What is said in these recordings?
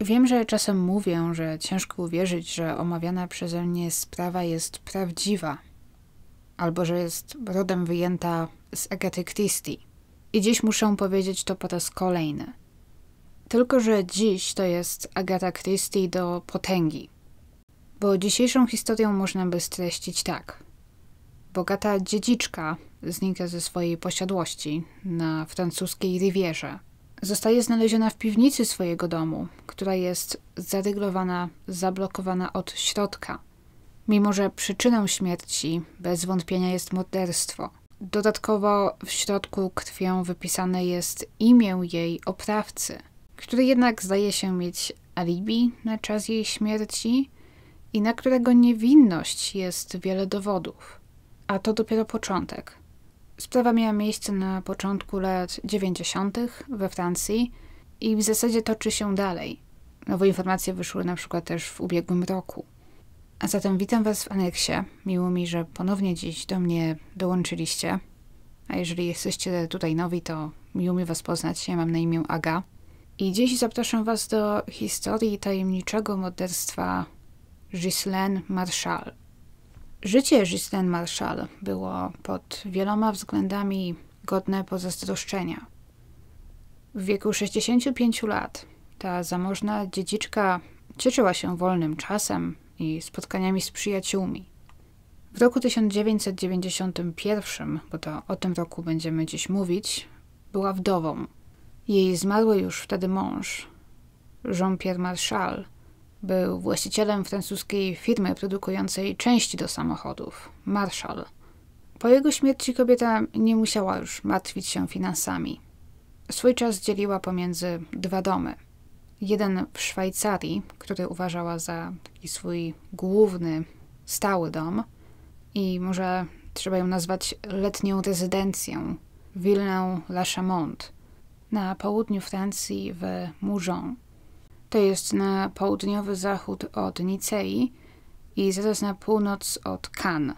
Wiem, że czasem mówię, że ciężko uwierzyć, że omawiana przeze mnie sprawa jest prawdziwa, albo że jest rodem wyjęta z Agaty Christie. I dziś muszę powiedzieć to po raz kolejny. Tylko, że dziś to jest Agata Christie do potęgi. Bo dzisiejszą historię można by streścić tak. Bogata dziedziczka znika ze swojej posiadłości na francuskiej Rivierze – Zostaje znaleziona w piwnicy swojego domu, która jest zaryglowana, zablokowana od środka. Mimo, że przyczyną śmierci bez wątpienia jest morderstwo. Dodatkowo w środku krwią wypisane jest imię jej oprawcy, który jednak zdaje się mieć alibi na czas jej śmierci i na którego niewinność jest wiele dowodów. A to dopiero początek. Sprawa miała miejsce na początku lat 90. we Francji i w zasadzie toczy się dalej. Nowe informacje wyszły na przykład też w ubiegłym roku. A zatem witam Was w aneksie. Miło mi, że ponownie dziś do mnie dołączyliście. A jeżeli jesteście tutaj nowi, to miło mi Was poznać. Ja mam na imię Aga. I dziś zapraszam Was do historii tajemniczego morderstwa Ghislaine Marshall. Życie Ghislaine Marshall było pod wieloma względami godne pozazdroszczenia. W wieku 65 lat ta zamożna dziedziczka cieszyła się wolnym czasem i spotkaniami z przyjaciółmi. W roku 1991, bo to o tym roku będziemy dziś mówić, była wdową. Jej zmarły już wtedy mąż, Jean-Pierre Marchal, był właścicielem francuskiej firmy produkującej części do samochodów, Marshall. Po jego śmierci kobieta nie musiała już martwić się finansami. Swój czas dzieliła pomiędzy dwa domy. Jeden w Szwajcarii, który uważała za taki swój główny, stały dom i może trzeba ją nazwać letnią rezydencją, Willę La Chamont, na południu Francji w Mourgent to jest na południowy zachód od Nicei i zaraz na północ od Cannes.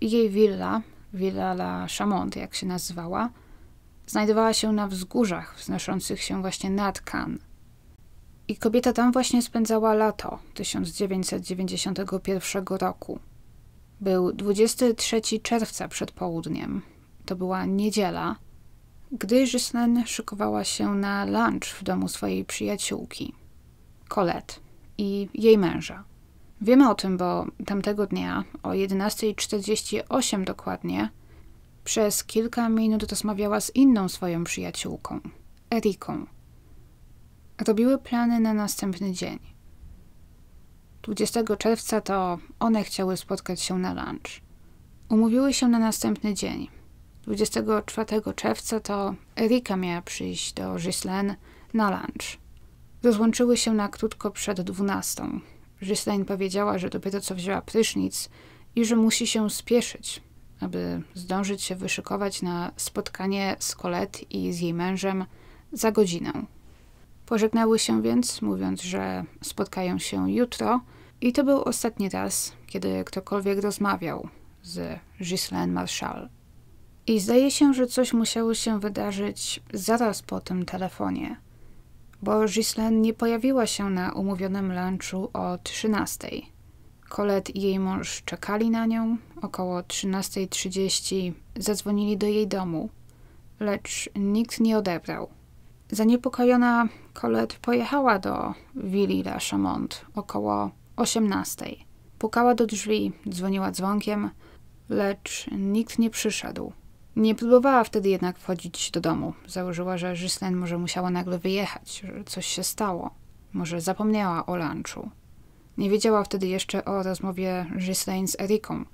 Jej willa, Villa la Chamont, jak się nazywała, znajdowała się na wzgórzach wznoszących się właśnie nad Cannes. I kobieta tam właśnie spędzała lato 1991 roku. Był 23 czerwca przed południem. To była niedziela, gdy Ghislaine szykowała się na lunch w domu swojej przyjaciółki. Colette i jej męża. Wiemy o tym, bo tamtego dnia o 11.48 dokładnie przez kilka minut rozmawiała z inną swoją przyjaciółką, Eriką. Robiły plany na następny dzień. 20 czerwca to one chciały spotkać się na lunch. Umówiły się na następny dzień. 24 czerwca to Erika miała przyjść do Gislaine na lunch rozłączyły się na krótko przed dwunastą. Ghislaine powiedziała, że dopiero co wzięła prysznic i że musi się spieszyć, aby zdążyć się wyszykować na spotkanie z Colette i z jej mężem za godzinę. Pożegnały się więc, mówiąc, że spotkają się jutro i to był ostatni raz, kiedy ktokolwiek rozmawiał z Ghislaine Marshall. I zdaje się, że coś musiało się wydarzyć zaraz po tym telefonie – bo Gislaine nie pojawiła się na umówionym lunchu o 13. Colet i jej mąż czekali na nią. Około 13.30 zadzwonili do jej domu, lecz nikt nie odebrał. Zaniepokojona Colet pojechała do Willi La Chamont około 18. Pukała do drzwi, dzwoniła dzwonkiem, lecz nikt nie przyszedł. Nie próbowała wtedy jednak wchodzić do domu. Założyła, że Ghislaine może musiała nagle wyjechać, że coś się stało. Może zapomniała o lunchu. Nie wiedziała wtedy jeszcze o rozmowie Ghislaine z Eriką,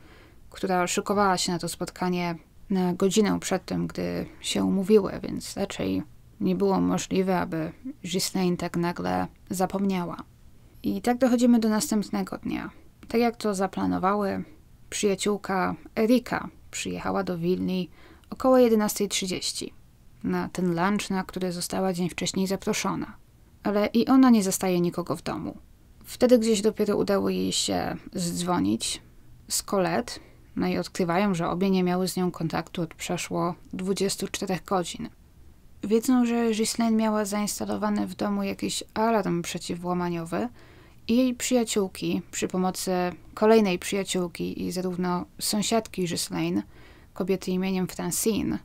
która szykowała się na to spotkanie na godzinę przed tym, gdy się umówiły, więc raczej nie było możliwe, aby Ghislaine tak nagle zapomniała. I tak dochodzimy do następnego dnia. Tak jak to zaplanowały, przyjaciółka Erika przyjechała do Wilni około 11.30, na ten lunch, na który została dzień wcześniej zaproszona. Ale i ona nie zastaje nikogo w domu. Wtedy gdzieś dopiero udało jej się zdzwonić z Kolet, no i odkrywają, że obie nie miały z nią kontaktu od przeszło 24 godzin. Wiedzą, że Gislaine miała zainstalowany w domu jakiś alarm przeciwłamaniowy i jej przyjaciółki przy pomocy kolejnej przyjaciółki i zarówno sąsiadki Gislaine, kobiety imieniem Francine,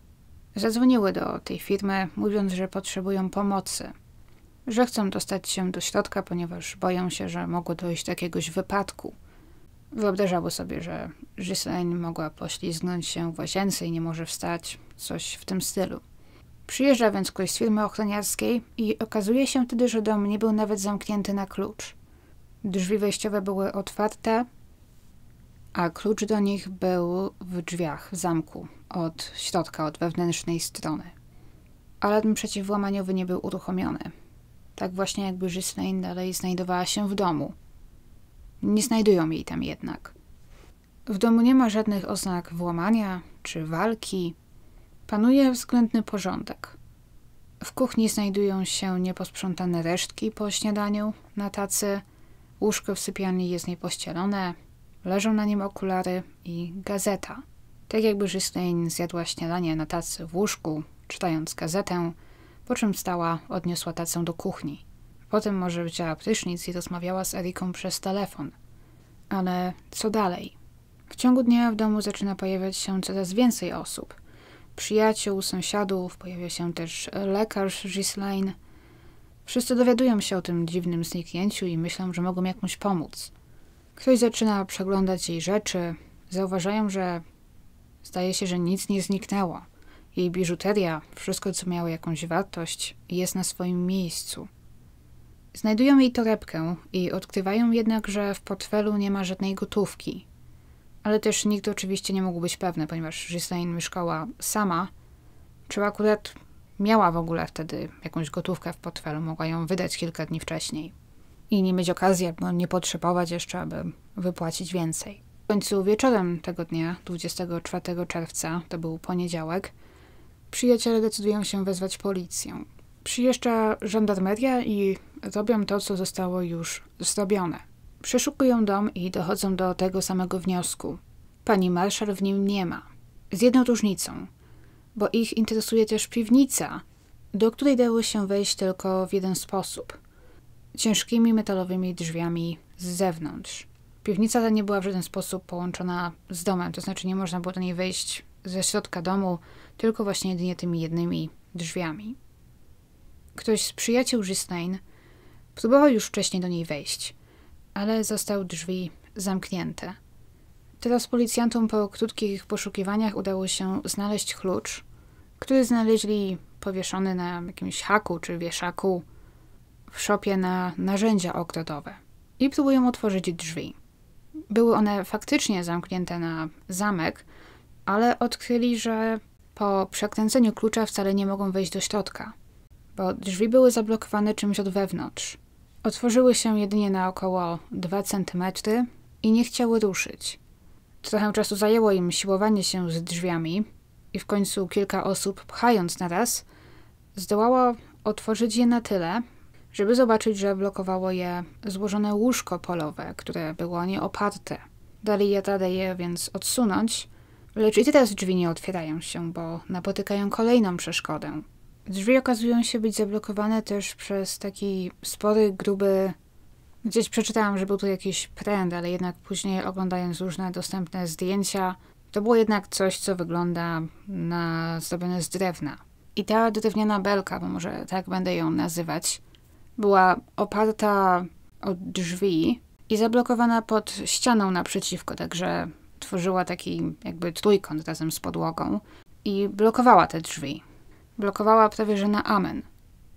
zadzwoniły do tej firmy, mówiąc, że potrzebują pomocy, że chcą dostać się do środka, ponieważ boją się, że mogło dojść do jakiegoś wypadku. Wyobrażały sobie, że Ghislaine mogła poślizgnąć się w łazience i nie może wstać, coś w tym stylu. Przyjeżdża więc ktoś z firmy ochroniarskiej i okazuje się wtedy, że dom nie był nawet zamknięty na klucz. Drzwi wejściowe były otwarte, a klucz do nich był w drzwiach zamku, od środka, od wewnętrznej strony. Alarm przeciwłamaniowy nie był uruchomiony. Tak właśnie jakby Ghislaine dalej znajdowała się w domu. Nie znajdują jej tam jednak. W domu nie ma żadnych oznak włamania czy walki. Panuje względny porządek. W kuchni znajdują się nieposprzątane resztki po śniadaniu na tacy, łóżko w sypialni jest niepościelone, Leżą na nim okulary i gazeta. Tak jakby Ghislaine zjadła śniadanie na tacy w łóżku, czytając gazetę, po czym stała, odniosła tacę do kuchni. Potem może wzięła prysznic i rozmawiała z Eriką przez telefon. Ale co dalej? W ciągu dnia w domu zaczyna pojawiać się coraz więcej osób. Przyjaciół, sąsiadów, pojawia się też lekarz Ghislaine. Wszyscy dowiadują się o tym dziwnym zniknięciu i myślą, że mogą jakąś pomóc. Ktoś zaczyna przeglądać jej rzeczy. Zauważają, że zdaje się, że nic nie zniknęło. Jej biżuteria, wszystko co miało jakąś wartość, jest na swoim miejscu. Znajdują jej torebkę i odkrywają jednak, że w portfelu nie ma żadnej gotówki. Ale też nikt oczywiście nie mógł być pewny, ponieważ Ghislaine mieszkała sama, czy akurat miała w ogóle wtedy jakąś gotówkę w portfelu, mogła ją wydać kilka dni wcześniej i nie mieć okazji albo no, nie potrzebować jeszcze, aby wypłacić więcej. W końcu wieczorem tego dnia, 24 czerwca, to był poniedziałek, przyjaciele decydują się wezwać policję. Przyjeżdża żandarmeria i robią to, co zostało już zrobione. Przeszukują dom i dochodzą do tego samego wniosku. Pani marszał w nim nie ma. Z jedną różnicą, bo ich interesuje też piwnica, do której dało się wejść tylko w jeden sposób – ciężkimi metalowymi drzwiami z zewnątrz. Piwnica ta nie była w żaden sposób połączona z domem, to znaczy nie można było do niej wejść ze środka domu, tylko właśnie jedynie tymi jednymi drzwiami. Ktoś z przyjaciół Gislaine próbował już wcześniej do niej wejść, ale został drzwi zamknięte. Teraz policjantom po krótkich poszukiwaniach udało się znaleźć klucz, który znaleźli powieszony na jakimś haku czy wieszaku w szopie na narzędzia oktodowe i próbują otworzyć drzwi. Były one faktycznie zamknięte na zamek, ale odkryli, że po przekręceniu klucza wcale nie mogą wejść do środka, bo drzwi były zablokowane czymś od wewnątrz. Otworzyły się jedynie na około 2 cm i nie chciały ruszyć. Trochę czasu zajęło im siłowanie się z drzwiami i w końcu kilka osób, pchając na raz, zdołało otworzyć je na tyle, żeby zobaczyć, że blokowało je złożone łóżko polowe, które było nieoparte. Dali je radę je więc odsunąć, lecz i teraz drzwi nie otwierają się, bo napotykają kolejną przeszkodę. Drzwi okazują się być zablokowane też przez taki spory, gruby. Gdzieś przeczytałam, że był tu jakiś pręd, ale jednak później oglądając różne dostępne zdjęcia, to było jednak coś, co wygląda na zrobione z drewna. I ta drewniana belka, bo może tak będę ją nazywać, była oparta od drzwi i zablokowana pod ścianą naprzeciwko, także tworzyła taki jakby trójkąt razem z podłogą i blokowała te drzwi. Blokowała prawie że na amen.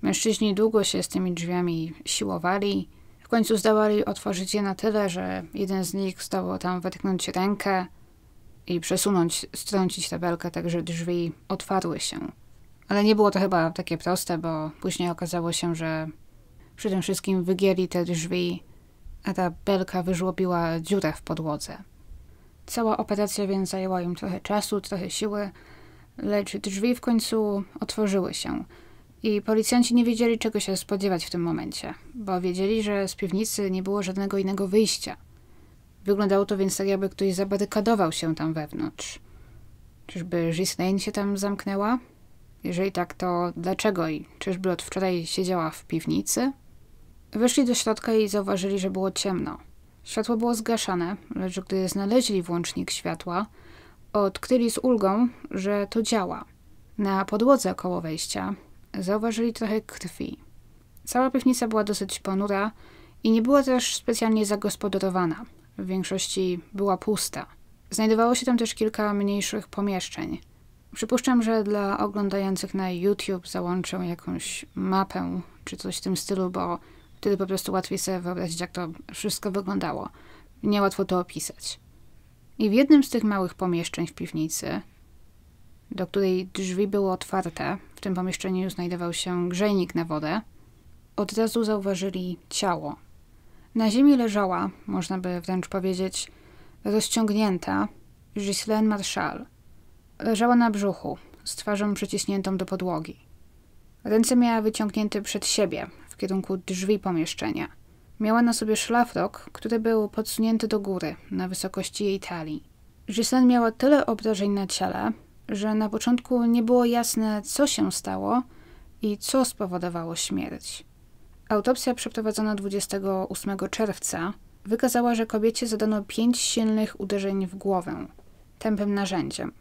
Mężczyźni długo się z tymi drzwiami siłowali. W końcu zdołali otworzyć je na tyle, że jeden z nich zdołał tam wetknąć rękę i przesunąć, strącić tabelkę, tak że drzwi otwarły się. Ale nie było to chyba takie proste, bo później okazało się, że przy tym wszystkim wygięli te drzwi, a ta belka wyżłobiła dziurę w podłodze. Cała operacja więc zajęła im trochę czasu, trochę siły, lecz drzwi w końcu otworzyły się i policjanci nie wiedzieli, czego się spodziewać w tym momencie, bo wiedzieli, że z piwnicy nie było żadnego innego wyjścia. Wyglądało to więc tak, jakby ktoś zabarykadował się tam wewnątrz. Czyżby Ghislaine się tam zamknęła? Jeżeli tak, to dlaczego i czyżby od wczoraj siedziała w piwnicy? Weszli do środka i zauważyli, że było ciemno. Światło było zgaszane, lecz gdy znaleźli włącznik światła, odkryli z ulgą, że to działa. Na podłodze koło wejścia zauważyli trochę krwi. Cała piwnica była dosyć ponura i nie była też specjalnie zagospodarowana. W większości była pusta. Znajdowało się tam też kilka mniejszych pomieszczeń. Przypuszczam, że dla oglądających na YouTube załączę jakąś mapę czy coś w tym stylu, bo Wtedy po prostu łatwiej sobie wyobrazić, jak to wszystko wyglądało. Niełatwo to opisać. I w jednym z tych małych pomieszczeń w piwnicy, do której drzwi były otwarte, w tym pomieszczeniu znajdował się grzejnik na wodę, od razu zauważyli ciało. Na ziemi leżała, można by wręcz powiedzieć, rozciągnięta Ghislaine Marshall. Leżała na brzuchu, z twarzą przyciśniętą do podłogi. Ręce miała wyciągnięte przed siebie, kierunku drzwi pomieszczenia. Miała na sobie szlafrok, który był podsunięty do góry, na wysokości jej talii. Gislaine miała tyle obrażeń na ciele, że na początku nie było jasne, co się stało i co spowodowało śmierć. Autopsja przeprowadzona 28 czerwca wykazała, że kobiecie zadano pięć silnych uderzeń w głowę, tępym narzędziem.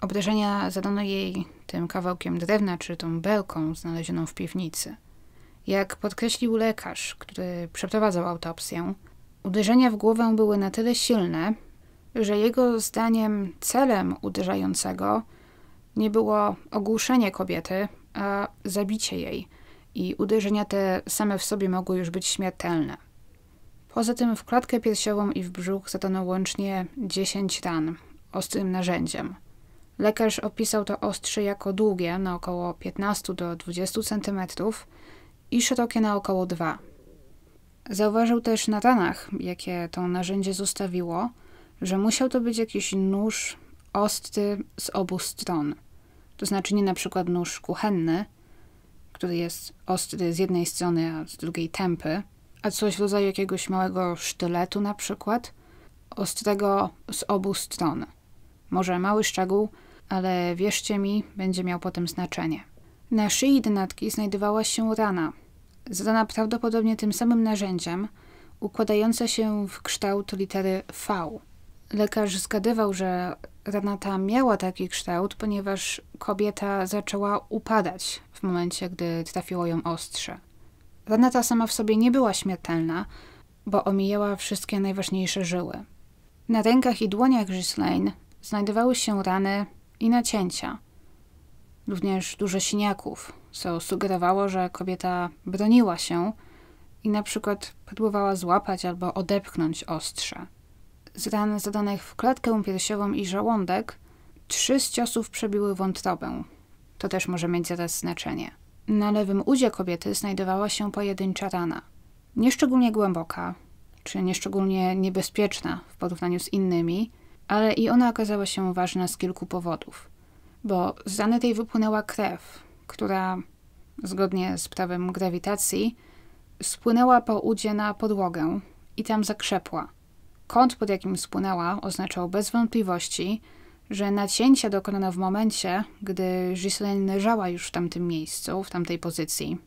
Obrażenia zadano jej tym kawałkiem drewna czy tą belką znalezioną w piwnicy. Jak podkreślił lekarz, który przeprowadzał autopsję, uderzenia w głowę były na tyle silne, że jego zdaniem celem uderzającego nie było ogłuszenie kobiety, a zabicie jej, i uderzenia te same w sobie mogły już być śmiertelne. Poza tym w klatkę piersiową i w brzuch zadano łącznie 10 ran ostrym narzędziem. Lekarz opisał to ostrze jako długie, na około 15 do 20 centymetrów, i szerokie na około 2. Zauważył też na ranach, jakie to narzędzie zostawiło, że musiał to być jakiś nóż ostry z obu stron. To znaczy nie na przykład nóż kuchenny, który jest ostry z jednej strony, a z drugiej tępy, a coś w rodzaju jakiegoś małego sztyletu na przykład, ostrego z obu stron. Może mały szczegół, ale wierzcie mi, będzie miał potem znaczenie. Na szyi dynatki znajdowała się rana, zadana prawdopodobnie tym samym narzędziem, układające się w kształt litery V. Lekarz zgadywał, że rana ta miała taki kształt, ponieważ kobieta zaczęła upadać w momencie, gdy trafiło ją ostrze. Rana ta sama w sobie nie była śmiertelna, bo omijała wszystkie najważniejsze żyły. Na rękach i dłoniach Ghislaine znajdowały się rany i nacięcia – również dużo siniaków, co sugerowało, że kobieta broniła się i na przykład próbowała złapać albo odepchnąć ostrze. Z ran zadanych w klatkę piersiową i żołądek trzy z ciosów przebiły wątrobę. To też może mieć zaraz znaczenie. Na lewym udzie kobiety znajdowała się pojedyncza rana. Nieszczególnie głęboka, czy nieszczególnie niebezpieczna w porównaniu z innymi, ale i ona okazała się ważna z kilku powodów bo z rany tej wypłynęła krew, która, zgodnie z prawem grawitacji, spłynęła po udzie na podłogę i tam zakrzepła. Kąt, pod jakim spłynęła, oznaczał bez wątpliwości, że nacięcia dokonano w momencie, gdy Ghislaine leżała już w tamtym miejscu, w tamtej pozycji,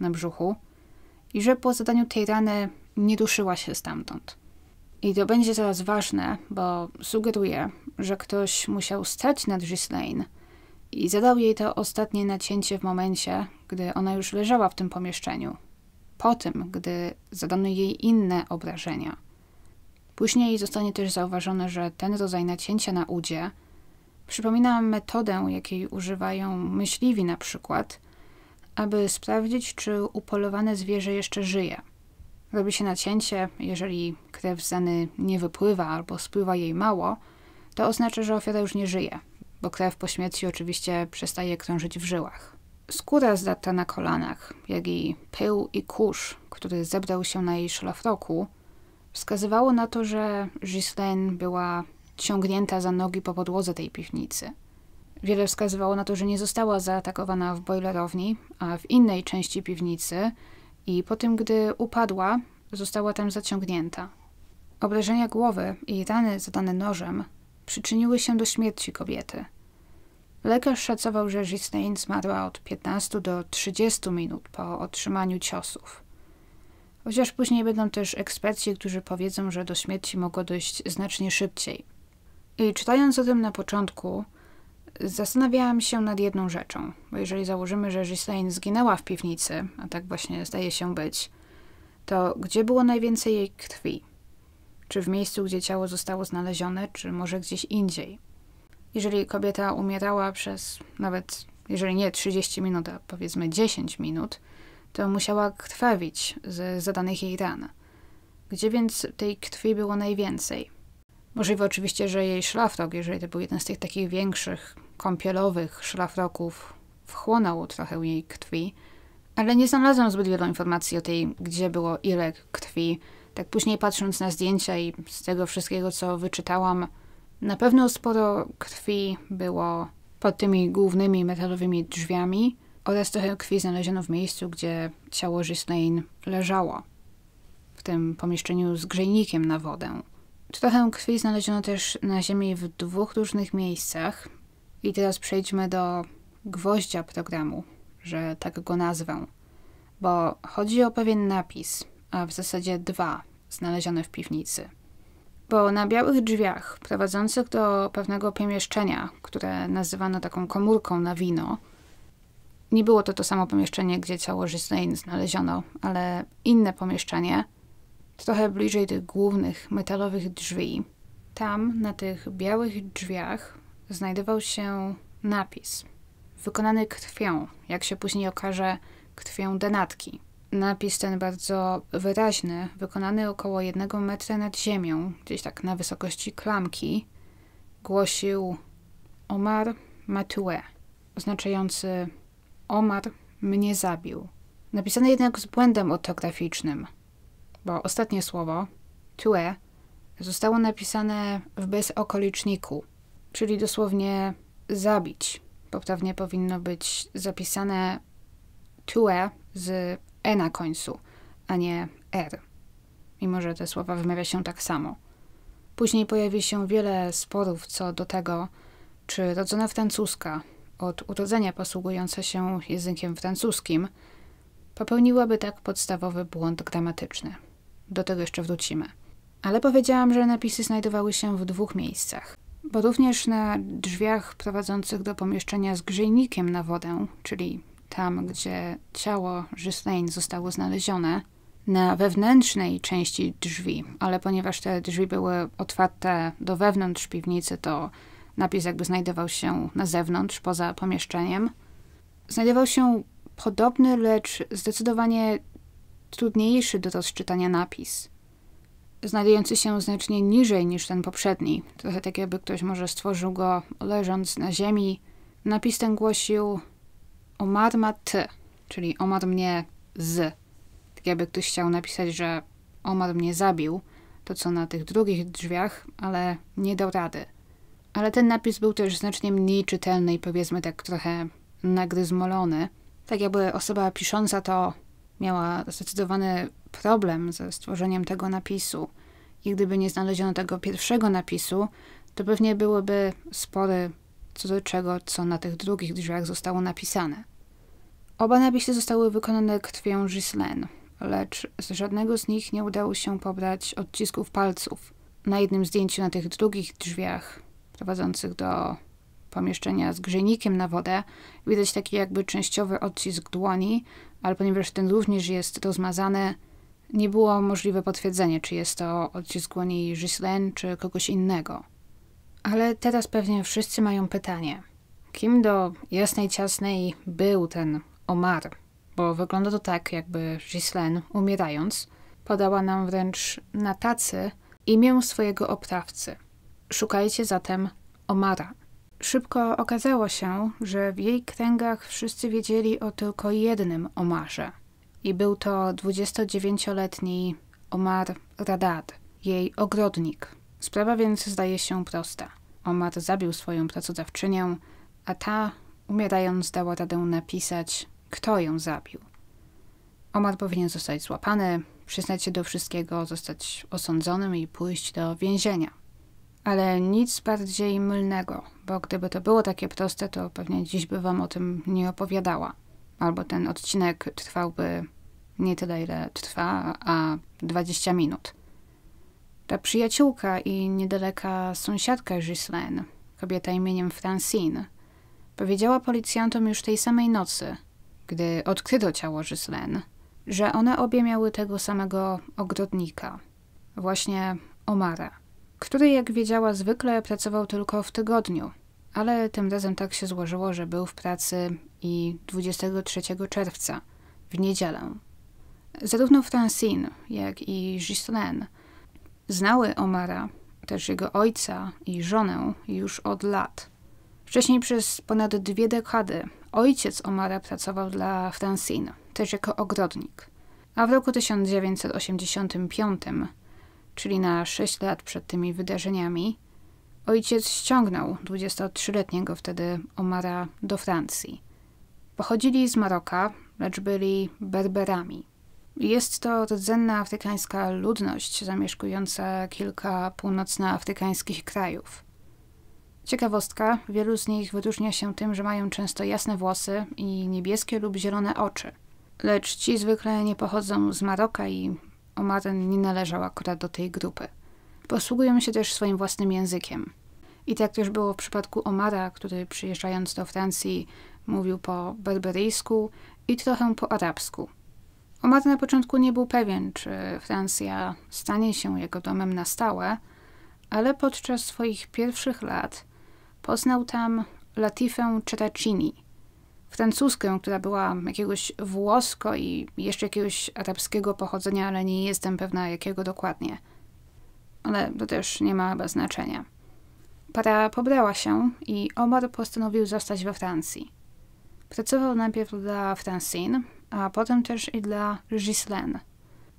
na brzuchu, i że po zadaniu tej rany nie ruszyła się stamtąd. I to będzie teraz ważne, bo sugeruje, że ktoś musiał stać nad Ghislaine i zadał jej to ostatnie nacięcie w momencie, gdy ona już leżała w tym pomieszczeniu, po tym, gdy zadano jej inne obrażenia. Później zostanie też zauważone, że ten rodzaj nacięcia na udzie przypomina metodę, jakiej używają myśliwi na przykład, aby sprawdzić, czy upolowane zwierzę jeszcze żyje – Robi się nacięcie, jeżeli krew z zany nie wypływa albo spływa jej mało, to oznacza, że ofiara już nie żyje, bo krew po śmierci oczywiście przestaje krążyć w żyłach. Skóra zdatna na kolanach, jak i pył i kurz, który zebrał się na jej szlafroku, wskazywało na to, że Ghislaine była ciągnięta za nogi po podłodze tej piwnicy. Wiele wskazywało na to, że nie została zaatakowana w bojlerowni, a w innej części piwnicy – i po tym, gdy upadła, została tam zaciągnięta. Obrażenia głowy i rany zadane nożem przyczyniły się do śmierci kobiety. Lekarz szacował, że Gislaine zmarła od 15 do 30 minut po otrzymaniu ciosów. Chociaż później będą też eksperci, którzy powiedzą, że do śmierci mogło dojść znacznie szybciej. I czytając o tym na początku, Zastanawiałam się nad jedną rzeczą, bo jeżeli założymy, że Ghislaine zginęła w piwnicy, a tak właśnie zdaje się być, to gdzie było najwięcej jej krwi? Czy w miejscu, gdzie ciało zostało znalezione, czy może gdzieś indziej? Jeżeli kobieta umierała przez nawet, jeżeli nie 30 minut, a powiedzmy 10 minut, to musiała krwawić z zadanych jej ran. Gdzie więc tej krwi było najwięcej? Możliwe oczywiście, że jej szlafrok, jeżeli to był jeden z tych takich większych, kąpielowych szlafroków, wchłonął trochę jej krwi, ale nie znalazłam zbyt wielu informacji o tej, gdzie było ile krwi. Tak później patrząc na zdjęcia i z tego wszystkiego, co wyczytałam, na pewno sporo krwi było pod tymi głównymi metalowymi drzwiami oraz trochę krwi znaleziono w miejscu, gdzie ciało Ghislaine leżało, w tym pomieszczeniu z grzejnikiem na wodę. Trochę krwi znaleziono też na ziemi w dwóch różnych miejscach. I teraz przejdźmy do gwoździa programu, że tak go nazwę, bo chodzi o pewien napis, a w zasadzie dwa, znalezione w piwnicy. Bo na białych drzwiach prowadzących do pewnego pomieszczenia, które nazywano taką komórką na wino, nie było to to samo pomieszczenie, gdzie ciało Ghislaine znaleziono, ale inne pomieszczenie – trochę bliżej tych głównych metalowych drzwi. Tam na tych białych drzwiach znajdował się napis wykonany krwią, jak się później okaże, krwią denatki. Napis ten bardzo wyraźny, wykonany około jednego metra nad ziemią, gdzieś tak na wysokości klamki, głosił Omar Matue, oznaczający Omar mnie zabił. Napisany jednak z błędem ortograficznym bo ostatnie słowo, tue, zostało napisane w bezokoliczniku, czyli dosłownie zabić. Poprawnie powinno być zapisane tue z e na końcu, a nie r, mimo że te słowa wymawia się tak samo. Później pojawi się wiele sporów co do tego, czy rodzona francuska, od urodzenia posługująca się językiem francuskim, popełniłaby tak podstawowy błąd gramatyczny. Do tego jeszcze wrócimy. Ale powiedziałam, że napisy znajdowały się w dwóch miejscach. Bo również na drzwiach prowadzących do pomieszczenia z grzejnikiem na wodę, czyli tam, gdzie ciało Ghislaine zostało znalezione, na wewnętrznej części drzwi, ale ponieważ te drzwi były otwarte do wewnątrz piwnicy, to napis jakby znajdował się na zewnątrz, poza pomieszczeniem. Znajdował się podobny, lecz zdecydowanie trudniejszy do rozczytania napis, znajdujący się znacznie niżej niż ten poprzedni. Trochę tak jakby ktoś może stworzył go leżąc na ziemi. Napis ten głosił Omar ma ty, czyli Omar mnie z. Tak jakby ktoś chciał napisać, że Omar mnie zabił, to co na tych drugich drzwiach, ale nie dał rady. Ale ten napis był też znacznie mniej czytelny i powiedzmy tak trochę nagryzmolony. Tak jakby osoba pisząca to miała zdecydowany problem ze stworzeniem tego napisu i gdyby nie znaleziono tego pierwszego napisu, to pewnie byłyby spory co do czego, co na tych drugich drzwiach zostało napisane. Oba napisy zostały wykonane krwią Gislaine, lecz z żadnego z nich nie udało się pobrać odcisków palców. Na jednym zdjęciu na tych drugich drzwiach, prowadzących do pomieszczenia z grzejnikiem na wodę, widać taki jakby częściowy odcisk dłoni, ale ponieważ ten również jest rozmazany, nie było możliwe potwierdzenie, czy jest to odcisk dłoni Gislaine, czy kogoś innego. Ale teraz pewnie wszyscy mają pytanie. Kim do jasnej ciasnej był ten Omar? Bo wygląda to tak, jakby Gislaine, umierając, podała nam wręcz na tacy imię swojego oprawcy. Szukajcie zatem Omara. Szybko okazało się, że w jej kręgach wszyscy wiedzieli o tylko jednym Omarze. I był to 29-letni Omar Radad, jej ogrodnik. Sprawa więc zdaje się prosta. Omar zabił swoją pracodawczynię, a ta, umierając, dała radę napisać, kto ją zabił. Omar powinien zostać złapany, przyznać się do wszystkiego, zostać osądzonym i pójść do więzienia ale nic bardziej mylnego, bo gdyby to było takie proste, to pewnie dziś by wam o tym nie opowiadała. Albo ten odcinek trwałby nie tyle, ile trwa, a 20 minut. Ta przyjaciółka i niedaleka sąsiadka Ghislaine, kobieta imieniem Francine, powiedziała policjantom już tej samej nocy, gdy odkryto ciało Ghislaine, że one obie miały tego samego ogrodnika, właśnie Omara który, jak wiedziała zwykle, pracował tylko w tygodniu, ale tym razem tak się złożyło, że był w pracy i 23 czerwca, w niedzielę. Zarówno Francine, jak i Ghislaine znały Omara, też jego ojca i żonę już od lat. Wcześniej przez ponad dwie dekady ojciec Omara pracował dla Francine, też jako ogrodnik. A w roku 1985 czyli na 6 lat przed tymi wydarzeniami, ojciec ściągnął 23-letniego wtedy Omara do Francji. Pochodzili z Maroka, lecz byli Berberami. Jest to rdzenna afrykańska ludność zamieszkująca kilka północnoafrykańskich krajów. Ciekawostka, wielu z nich wyróżnia się tym, że mają często jasne włosy i niebieskie lub zielone oczy. Lecz ci zwykle nie pochodzą z Maroka i Omaren nie należał akurat do tej grupy. Posługują się też swoim własnym językiem. I tak już było w przypadku Omara, który przyjeżdżając do Francji mówił po berberyjsku i trochę po arabsku. Omar na początku nie był pewien, czy Francja stanie się jego domem na stałe, ale podczas swoich pierwszych lat poznał tam Latifę Czeracini – francuskę, która była jakiegoś włosko i jeszcze jakiegoś arabskiego pochodzenia, ale nie jestem pewna jakiego dokładnie. Ale to też nie ma chyba znaczenia. Para pobrała się i Omar postanowił zostać we Francji. Pracował najpierw dla Francine, a potem też i dla Ghislaine,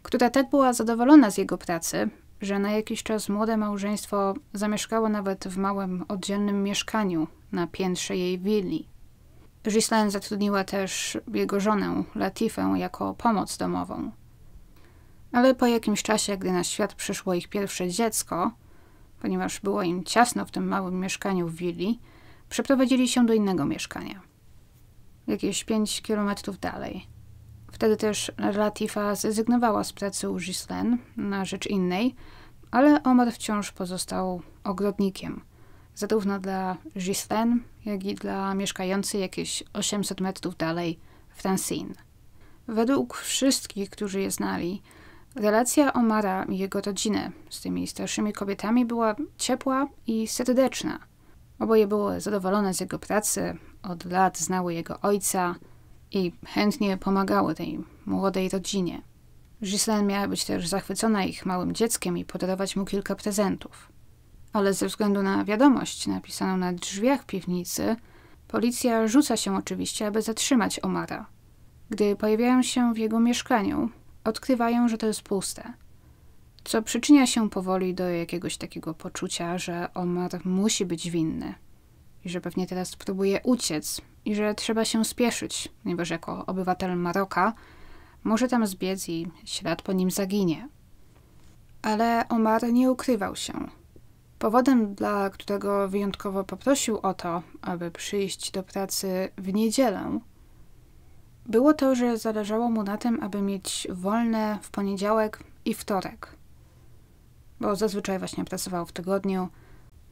która tak była zadowolona z jego pracy, że na jakiś czas młode małżeństwo zamieszkało nawet w małym oddzielnym mieszkaniu na piętrze jej willi. Ghislaine zatrudniła też jego żonę, Latifę, jako pomoc domową. Ale po jakimś czasie, gdy na świat przyszło ich pierwsze dziecko, ponieważ było im ciasno w tym małym mieszkaniu w willi, przeprowadzili się do innego mieszkania. Jakieś pięć kilometrów dalej. Wtedy też Latifa zrezygnowała z pracy u Ghislaine na rzecz innej, ale Omar wciąż pozostał ogrodnikiem – zarówno dla Gislaine, jak i dla mieszkającej jakieś 800 metrów dalej Francine. Według wszystkich, którzy je znali, relacja Omara i jego rodziny z tymi starszymi kobietami była ciepła i serdeczna. Oboje były zadowolone z jego pracy, od lat znały jego ojca i chętnie pomagały tej młodej rodzinie. Gislaine miała być też zachwycona ich małym dzieckiem i podarować mu kilka prezentów ale ze względu na wiadomość napisaną na drzwiach piwnicy, policja rzuca się oczywiście, aby zatrzymać Omara. Gdy pojawiają się w jego mieszkaniu, odkrywają, że to jest puste, co przyczynia się powoli do jakiegoś takiego poczucia, że Omar musi być winny i że pewnie teraz próbuje uciec i że trzeba się spieszyć, ponieważ jako obywatel Maroka może tam zbiec i ślad po nim zaginie. Ale Omar nie ukrywał się. Powodem, dla którego wyjątkowo poprosił o to, aby przyjść do pracy w niedzielę, było to, że zależało mu na tym, aby mieć wolne w poniedziałek i wtorek. Bo zazwyczaj właśnie pracował w tygodniu,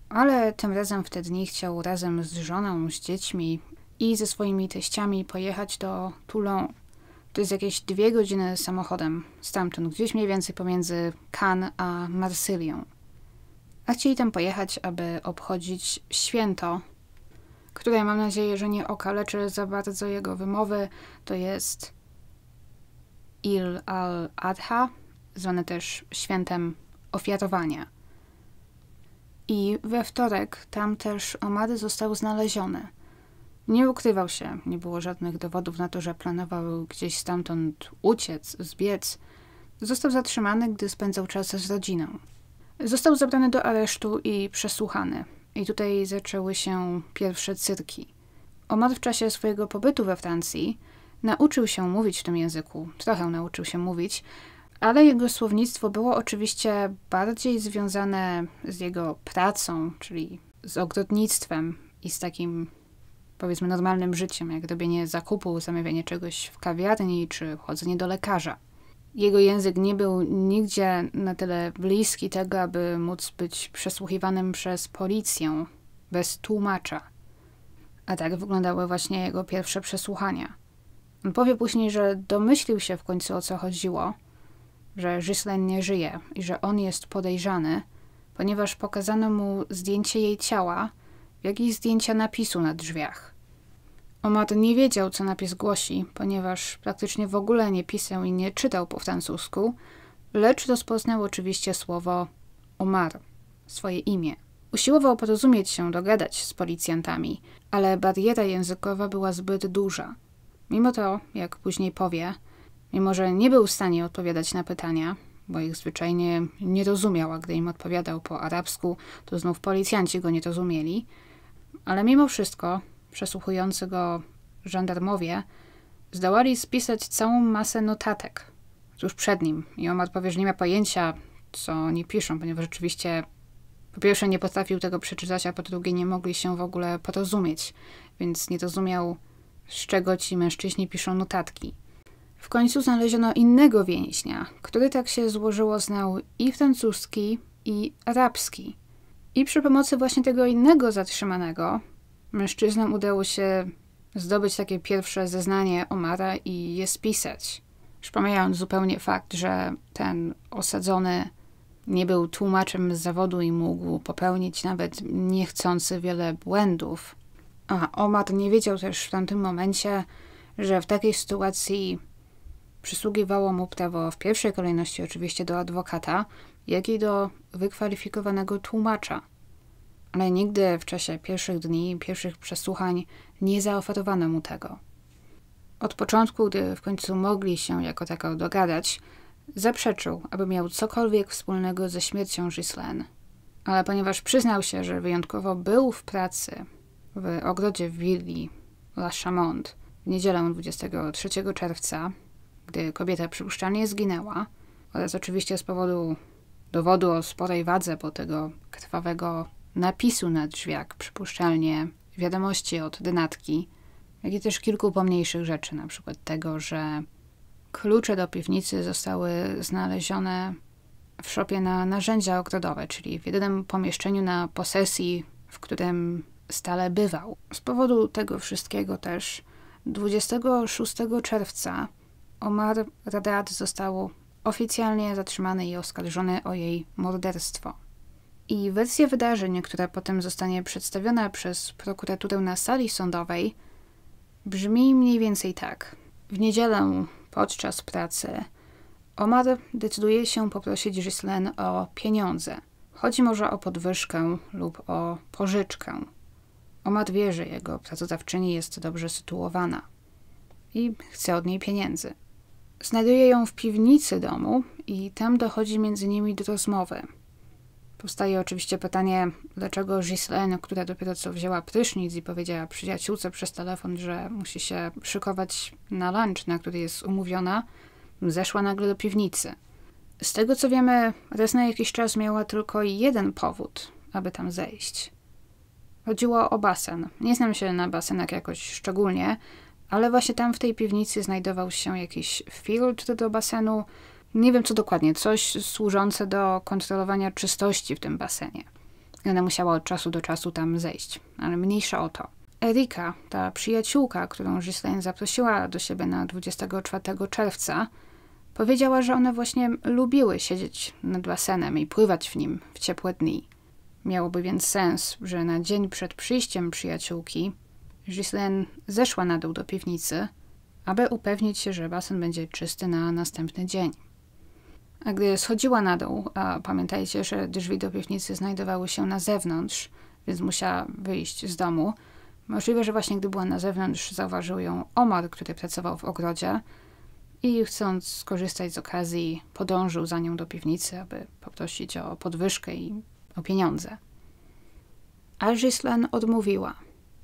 ale tym razem w te dni chciał razem z żoną, z dziećmi i ze swoimi teściami pojechać do Toulon. To jest jakieś dwie godziny samochodem stamtąd, gdzieś mniej więcej pomiędzy Cannes a Marsylią a chcieli tam pojechać, aby obchodzić święto, które mam nadzieję, że nie okaleczy za bardzo jego wymowy. To jest Il al-Adha, zwane też świętem ofiarowania. I we wtorek tam też Omary został znaleziony. Nie ukrywał się, nie było żadnych dowodów na to, że planował gdzieś stamtąd uciec, zbiec. Został zatrzymany, gdy spędzał czas z rodziną. Został zabrany do aresztu i przesłuchany. I tutaj zaczęły się pierwsze cyrki. Omar w czasie swojego pobytu we Francji nauczył się mówić w tym języku, trochę nauczył się mówić, ale jego słownictwo było oczywiście bardziej związane z jego pracą, czyli z ogrodnictwem i z takim powiedzmy normalnym życiem, jak robienie zakupu, zamawianie czegoś w kawiarni czy chodzenie do lekarza. Jego język nie był nigdzie na tyle bliski tego, aby móc być przesłuchiwanym przez policję bez tłumacza. A tak wyglądały właśnie jego pierwsze przesłuchania. On powie później, że domyślił się w końcu o co chodziło, że Ghislaine nie żyje i że on jest podejrzany, ponieważ pokazano mu zdjęcie jej ciała, jak i zdjęcia napisu na drzwiach. Omar nie wiedział, co napis głosi, ponieważ praktycznie w ogóle nie pisał i nie czytał po francusku, lecz rozpoznał oczywiście słowo Omar, swoje imię. Usiłował porozumieć się, dogadać z policjantami, ale bariera językowa była zbyt duża. Mimo to, jak później powie, mimo że nie był w stanie odpowiadać na pytania, bo ich zwyczajnie nie rozumiał, a gdy im odpowiadał po arabsku, to znów policjanci go nie rozumieli, ale mimo wszystko przesłuchujący go żandarmowie zdołali spisać całą masę notatek tuż przed nim i on ma nie ma pojęcia, co oni piszą, ponieważ rzeczywiście po pierwsze nie potrafił tego przeczytać, a po drugie nie mogli się w ogóle porozumieć, więc nie rozumiał, z czego ci mężczyźni piszą notatki. W końcu znaleziono innego więźnia, który tak się złożyło znał i francuski, i arabski. I przy pomocy właśnie tego innego zatrzymanego Mężczyznom udało się zdobyć takie pierwsze zeznanie Omara i je spisać, już zupełnie fakt, że ten osadzony nie był tłumaczem z zawodu i mógł popełnić nawet niechcący wiele błędów. A Omar nie wiedział też w tamtym momencie, że w takiej sytuacji przysługiwało mu prawo w pierwszej kolejności oczywiście do adwokata, jak i do wykwalifikowanego tłumacza – ale nigdy w czasie pierwszych dni, pierwszych przesłuchań nie zaoferowano mu tego. Od początku, gdy w końcu mogli się jako tako dogadać, zaprzeczył, aby miał cokolwiek wspólnego ze śmiercią Gislen. Ale ponieważ przyznał się, że wyjątkowo był w pracy w ogrodzie w willi La Chamont w niedzielę 23 czerwca, gdy kobieta przypuszczalnie zginęła, oraz oczywiście z powodu dowodu o sporej wadze, bo tego krwawego napisu na drzwiach, przypuszczalnie wiadomości od dynatki, jak i też kilku pomniejszych rzeczy, na przykład tego, że klucze do piwnicy zostały znalezione w szopie na narzędzia ogrodowe, czyli w jedynym pomieszczeniu na posesji, w którym stale bywał. Z powodu tego wszystkiego też 26 czerwca Omar Radat został oficjalnie zatrzymany i oskarżony o jej morderstwo i wersja wydarzeń, która potem zostanie przedstawiona przez prokuraturę na sali sądowej, brzmi mniej więcej tak. W niedzielę podczas pracy Omar decyduje się poprosić Ghislaine o pieniądze. Chodzi może o podwyżkę lub o pożyczkę. Omar wie, że jego pracodawczyni jest dobrze sytuowana i chce od niej pieniędzy. Znajduje ją w piwnicy domu i tam dochodzi między nimi do rozmowy. Powstaje oczywiście pytanie, dlaczego Ghislaine, która dopiero co wzięła prysznic i powiedziała przyjaciółce przez telefon, że musi się szykować na lunch, na który jest umówiona, zeszła nagle do piwnicy. Z tego co wiemy, raz na jakiś czas miała tylko jeden powód, aby tam zejść. Chodziło o basen. Nie znam się na basenach jakoś szczególnie, ale właśnie tam w tej piwnicy znajdował się jakiś filtr do basenu, nie wiem co dokładnie, coś służące do kontrolowania czystości w tym basenie. Ona musiała od czasu do czasu tam zejść, ale mniejsza o to. Erika, ta przyjaciółka, którą Ghislaine zaprosiła do siebie na 24 czerwca, powiedziała, że one właśnie lubiły siedzieć nad basenem i pływać w nim w ciepłe dni. Miałoby więc sens, że na dzień przed przyjściem przyjaciółki Ghislaine zeszła na dół do piwnicy, aby upewnić się, że basen będzie czysty na następny dzień. A gdy schodziła na dół, a pamiętajcie, że drzwi do piwnicy znajdowały się na zewnątrz, więc musiała wyjść z domu, możliwe, że właśnie gdy była na zewnątrz, zauważył ją Omar, który pracował w ogrodzie i chcąc skorzystać z okazji, podążył za nią do piwnicy, aby poprosić o podwyżkę i o pieniądze. Algislan odmówiła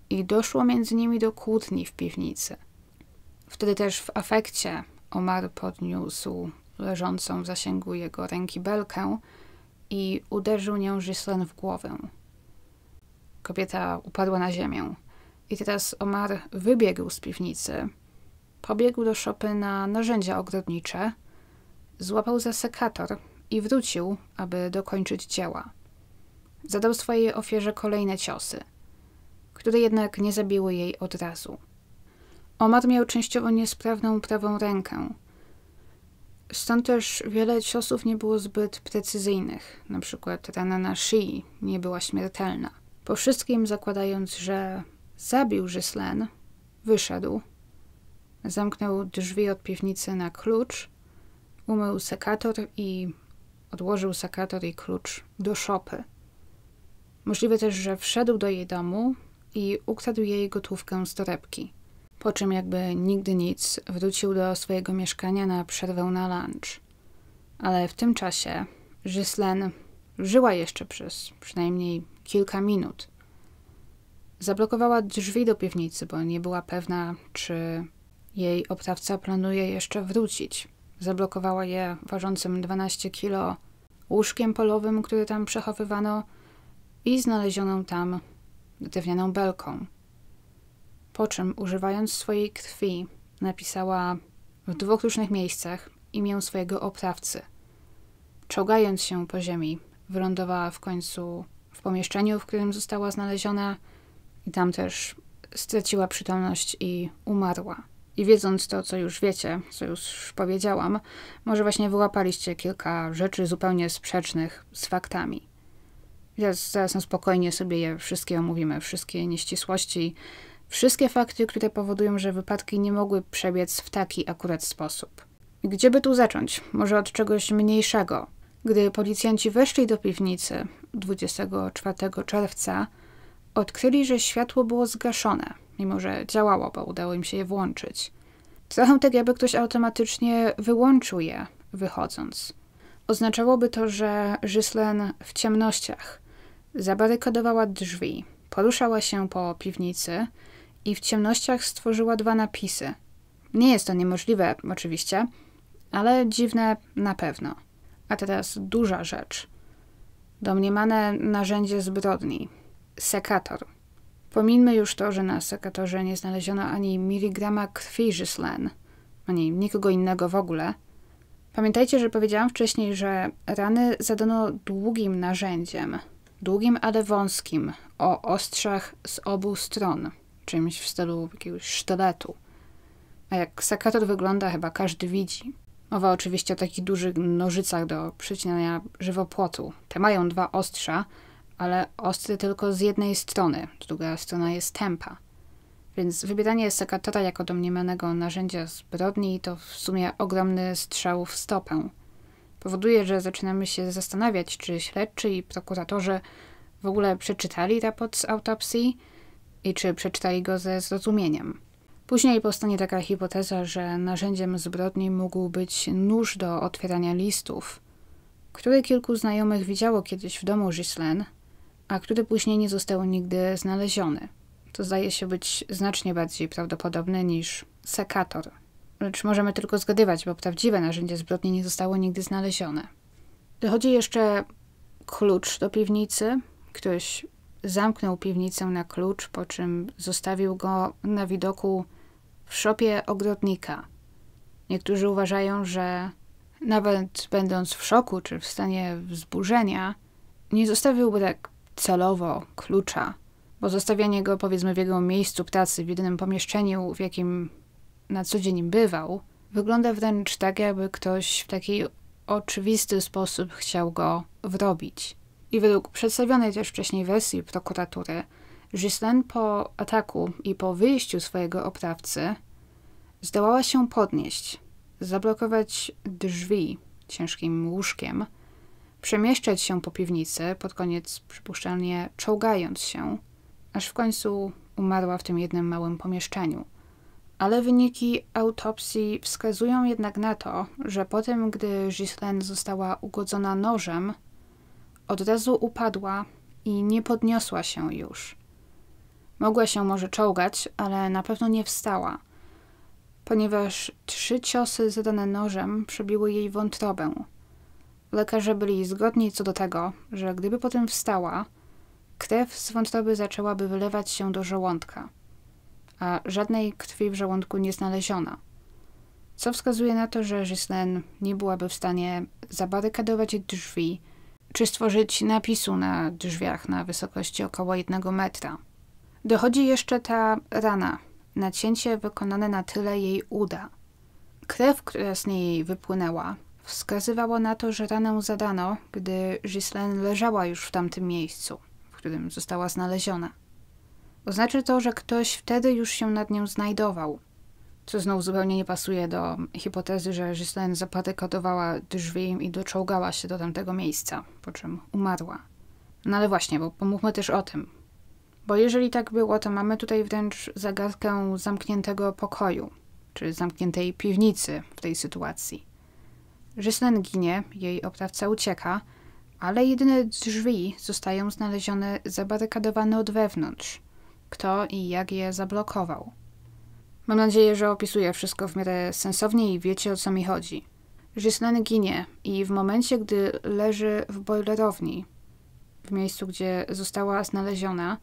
i doszło między nimi do kłótni w piwnicy. Wtedy też w afekcie Omar podniósł leżącą w zasięgu jego ręki belkę i uderzył nią Gislen w głowę. Kobieta upadła na ziemię i teraz Omar wybiegł z piwnicy, pobiegł do szopy na narzędzia ogrodnicze, złapał za sekator i wrócił, aby dokończyć dzieła. Zadał swojej ofierze kolejne ciosy, które jednak nie zabiły jej od razu. Omar miał częściowo niesprawną prawą rękę, Stąd też wiele ciosów nie było zbyt precyzyjnych, na przykład rana na szyi nie była śmiertelna. Po wszystkim zakładając, że zabił Żyslen, wyszedł, zamknął drzwi od piwnicy na klucz, umył sekator i odłożył sekator i klucz do szopy. Możliwe też, że wszedł do jej domu i ukradł jej gotówkę z torebki po czym jakby nigdy nic wrócił do swojego mieszkania na przerwę na lunch. Ale w tym czasie Żyslen żyła jeszcze przez przynajmniej kilka minut. Zablokowała drzwi do piwnicy, bo nie była pewna, czy jej obtawca planuje jeszcze wrócić. Zablokowała je ważącym 12 kilo łóżkiem polowym, które tam przechowywano i znalezioną tam drewnianą belką. Po czym, używając swojej krwi, napisała w dwóch różnych miejscach imię swojego oprawcy. Czołgając się po ziemi, wylądowała w końcu w pomieszczeniu, w którym została znaleziona i tam też straciła przytomność i umarła. I wiedząc to, co już wiecie, co już powiedziałam, może właśnie wyłapaliście kilka rzeczy zupełnie sprzecznych z faktami. Zaraz, zaraz spokojnie sobie je wszystkie omówimy, wszystkie nieścisłości, Wszystkie fakty, które powodują, że wypadki nie mogły przebiec w taki akurat sposób. Gdzie by tu zacząć? Może od czegoś mniejszego. Gdy policjanci weszli do piwnicy 24 czerwca, odkryli, że światło było zgaszone, mimo że działało, bo udało im się je włączyć. Trochę tak, jakby ktoś automatycznie wyłączył je, wychodząc. Oznaczałoby to, że Żyslen w ciemnościach zabarykadowała drzwi, poruszała się po piwnicy, i w ciemnościach stworzyła dwa napisy. Nie jest to niemożliwe, oczywiście, ale dziwne na pewno. A teraz duża rzecz. Domniemane narzędzie zbrodni. Sekator. Pomijmy już to, że na sekatorze nie znaleziono ani miligrama krwi Żyslen, ani nikogo innego w ogóle. Pamiętajcie, że powiedziałam wcześniej, że rany zadano długim narzędziem, długim, ale wąskim, o ostrzach z obu stron czymś w stylu jakiegoś sztyletu. A jak sekator wygląda, chyba każdy widzi. Mowa oczywiście o takich dużych nożycach do przecinania żywopłotu. Te mają dwa ostrza, ale ostry tylko z jednej strony, druga strona jest tempa. Więc wybieranie sekatora jako domniemanego narzędzia zbrodni to w sumie ogromny strzał w stopę. Powoduje, że zaczynamy się zastanawiać, czy śledczy i prokuratorzy w ogóle przeczytali raport z autopsji, i czy przeczytali go ze zrozumieniem. Później powstanie taka hipoteza, że narzędziem zbrodni mógł być nóż do otwierania listów, który kilku znajomych widziało kiedyś w domu Gislen, a który później nie został nigdy znaleziony. To zdaje się być znacznie bardziej prawdopodobne niż sekator. Lecz możemy tylko zgadywać, bo prawdziwe narzędzie zbrodni nie zostało nigdy znalezione. Dochodzi jeszcze klucz do piwnicy. Ktoś zamknął piwnicę na klucz, po czym zostawił go na widoku w szopie ogrodnika. Niektórzy uważają, że nawet będąc w szoku czy w stanie wzburzenia, nie zostawiłby tak celowo klucza, bo zostawianie go powiedzmy w jego miejscu pracy, w jedynym pomieszczeniu, w jakim na co dzień bywał, wygląda wręcz tak, jakby ktoś w taki oczywisty sposób chciał go wrobić. I według przedstawionej też wcześniej wersji prokuratury, Ghislaine po ataku i po wyjściu swojego oprawcy zdołała się podnieść, zablokować drzwi ciężkim łóżkiem, przemieszczać się po piwnicy, pod koniec przypuszczalnie czołgając się, aż w końcu umarła w tym jednym małym pomieszczeniu. Ale wyniki autopsji wskazują jednak na to, że po tym, gdy Ghislaine została ugodzona nożem, od razu upadła i nie podniosła się już. Mogła się może czołgać, ale na pewno nie wstała, ponieważ trzy ciosy zadane nożem przebiły jej wątrobę. Lekarze byli zgodni co do tego, że gdyby potem wstała, krew z wątroby zaczęłaby wylewać się do żołądka, a żadnej krwi w żołądku nie znaleziono. Co wskazuje na to, że Ghislaine nie byłaby w stanie zabarykadować drzwi czy stworzyć napisu na drzwiach na wysokości około jednego metra. Dochodzi jeszcze ta rana, nacięcie wykonane na tyle jej uda. Krew, która z niej wypłynęła, wskazywało na to, że ranę zadano, gdy Ghislaine leżała już w tamtym miejscu, w którym została znaleziona. Oznacza to, że ktoś wtedy już się nad nią znajdował – co znowu zupełnie nie pasuje do hipotezy, że Ghislaine zaparykadowała drzwi i doczołgała się do tamtego miejsca, po czym umarła. No ale właśnie, bo pomówmy też o tym. Bo jeżeli tak było, to mamy tutaj wręcz zagadkę zamkniętego pokoju, czy zamkniętej piwnicy w tej sytuacji. Ghislaine ginie, jej oprawca ucieka, ale jedyne drzwi zostają znalezione zabarykadowane od wewnątrz. Kto i jak je zablokował? Mam nadzieję, że opisuję wszystko w miarę sensownie i wiecie o co mi chodzi. Ghislaine ginie i w momencie, gdy leży w boilerowni, w miejscu, gdzie została znaleziona,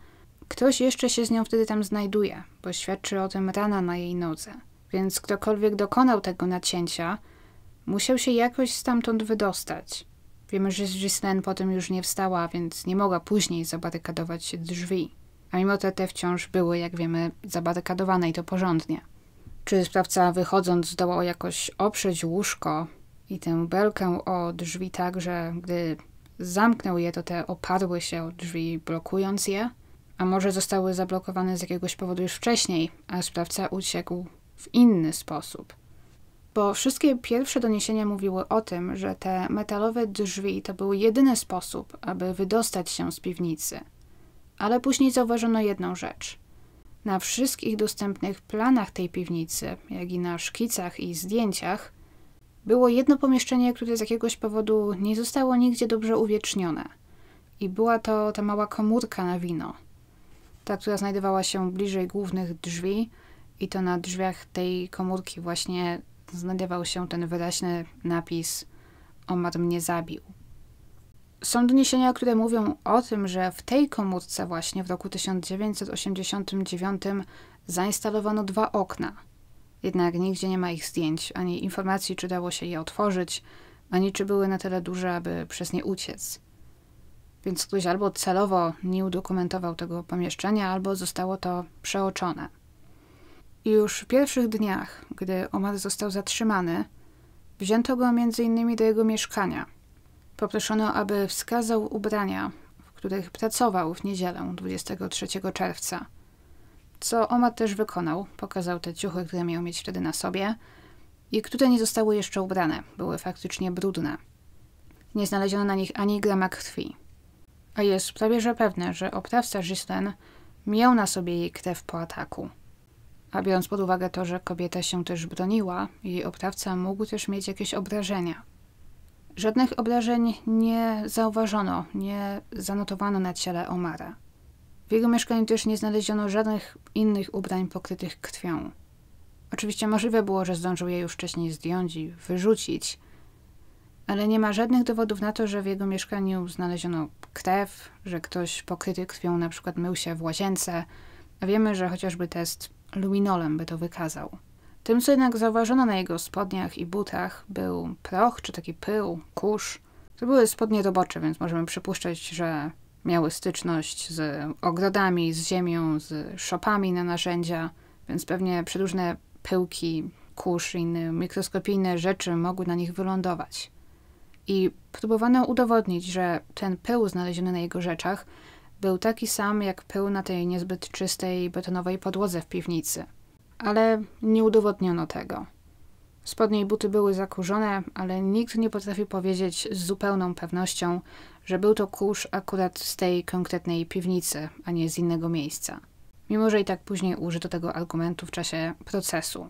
ktoś jeszcze się z nią wtedy tam znajduje, bo świadczy o tym rana na jej nodze. Więc ktokolwiek dokonał tego nacięcia, musiał się jakoś stamtąd wydostać. Wiemy, że po potem już nie wstała, więc nie mogła później zabarykadować się drzwi a mimo to te wciąż były, jak wiemy, zabarykadowane i to porządnie. Czy sprawca wychodząc zdołał jakoś oprzeć łóżko i tę belkę o drzwi tak, że gdy zamknął je, to te oparły się o drzwi, blokując je? A może zostały zablokowane z jakiegoś powodu już wcześniej, a sprawca uciekł w inny sposób? Bo wszystkie pierwsze doniesienia mówiły o tym, że te metalowe drzwi to był jedyny sposób, aby wydostać się z piwnicy – ale później zauważono jedną rzecz. Na wszystkich dostępnych planach tej piwnicy, jak i na szkicach i zdjęciach, było jedno pomieszczenie, które z jakiegoś powodu nie zostało nigdzie dobrze uwiecznione. I była to ta mała komórka na wino. Ta, która znajdowała się bliżej głównych drzwi, i to na drzwiach tej komórki właśnie znajdował się ten wyraźny napis: Omar mnie zabił. Są doniesienia, które mówią o tym, że w tej komórce właśnie w roku 1989 zainstalowano dwa okna. Jednak nigdzie nie ma ich zdjęć, ani informacji, czy dało się je otworzyć, ani czy były na tyle duże, aby przez nie uciec. Więc ktoś albo celowo nie udokumentował tego pomieszczenia, albo zostało to przeoczone. I już w pierwszych dniach, gdy Omar został zatrzymany, wzięto go m.in. do jego mieszkania – Poproszono, aby wskazał ubrania, w których pracował w niedzielę 23 czerwca. Co Omar też wykonał, pokazał te ciuchy, które miał mieć wtedy na sobie i które nie zostały jeszcze ubrane, były faktycznie brudne. Nie znaleziono na nich ani grama krwi. A jest prawie że pewne, że oprawca Gislaine miał na sobie jej krew po ataku. A biorąc pod uwagę to, że kobieta się też broniła, jej oprawca mógł też mieć jakieś obrażenia – Żadnych obrażeń nie zauważono, nie zanotowano na ciele Omara. W jego mieszkaniu też nie znaleziono żadnych innych ubrań pokrytych krwią. Oczywiście możliwe było, że zdążył je już wcześniej zdjąć i wyrzucić, ale nie ma żadnych dowodów na to, że w jego mieszkaniu znaleziono krew, że ktoś pokryty krwią na przykład mył się w łazience, a wiemy, że chociażby test luminolem by to wykazał. Tym, co jednak zauważono na jego spodniach i butach, był proch czy taki pył, kurz. To były spodnie robocze, więc możemy przypuszczać, że miały styczność z ogrodami, z ziemią, z szopami na narzędzia, więc pewnie przeróżne pyłki, kurz i inne mikroskopijne rzeczy mogły na nich wylądować. I próbowano udowodnić, że ten pył znaleziony na jego rzeczach był taki sam jak pył na tej niezbyt czystej betonowej podłodze w piwnicy – ale nie udowodniono tego. Spodnie i buty były zakurzone, ale nikt nie potrafił powiedzieć z zupełną pewnością, że był to kurz akurat z tej konkretnej piwnicy, a nie z innego miejsca. Mimo, że i tak później użyto tego argumentu w czasie procesu,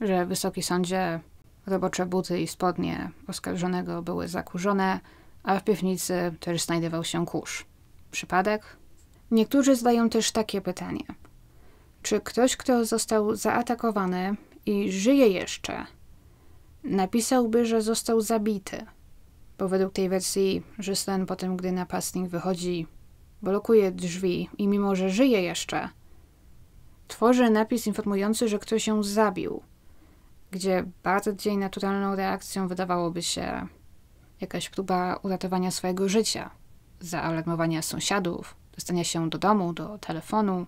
że wysoki sądzie robocze buty i spodnie oskarżonego były zakurzone, a w piwnicy też znajdował się kurz. Przypadek? Niektórzy zadają też takie pytanie – czy ktoś, kto został zaatakowany i żyje jeszcze, napisałby, że został zabity? Bo według tej wersji Żyslen potem, gdy napastnik wychodzi, blokuje drzwi i mimo, że żyje jeszcze, tworzy napis informujący, że ktoś ją zabił, gdzie bardziej naturalną reakcją wydawałoby się jakaś próba uratowania swojego życia, zaalarmowania sąsiadów, dostania się do domu, do telefonu,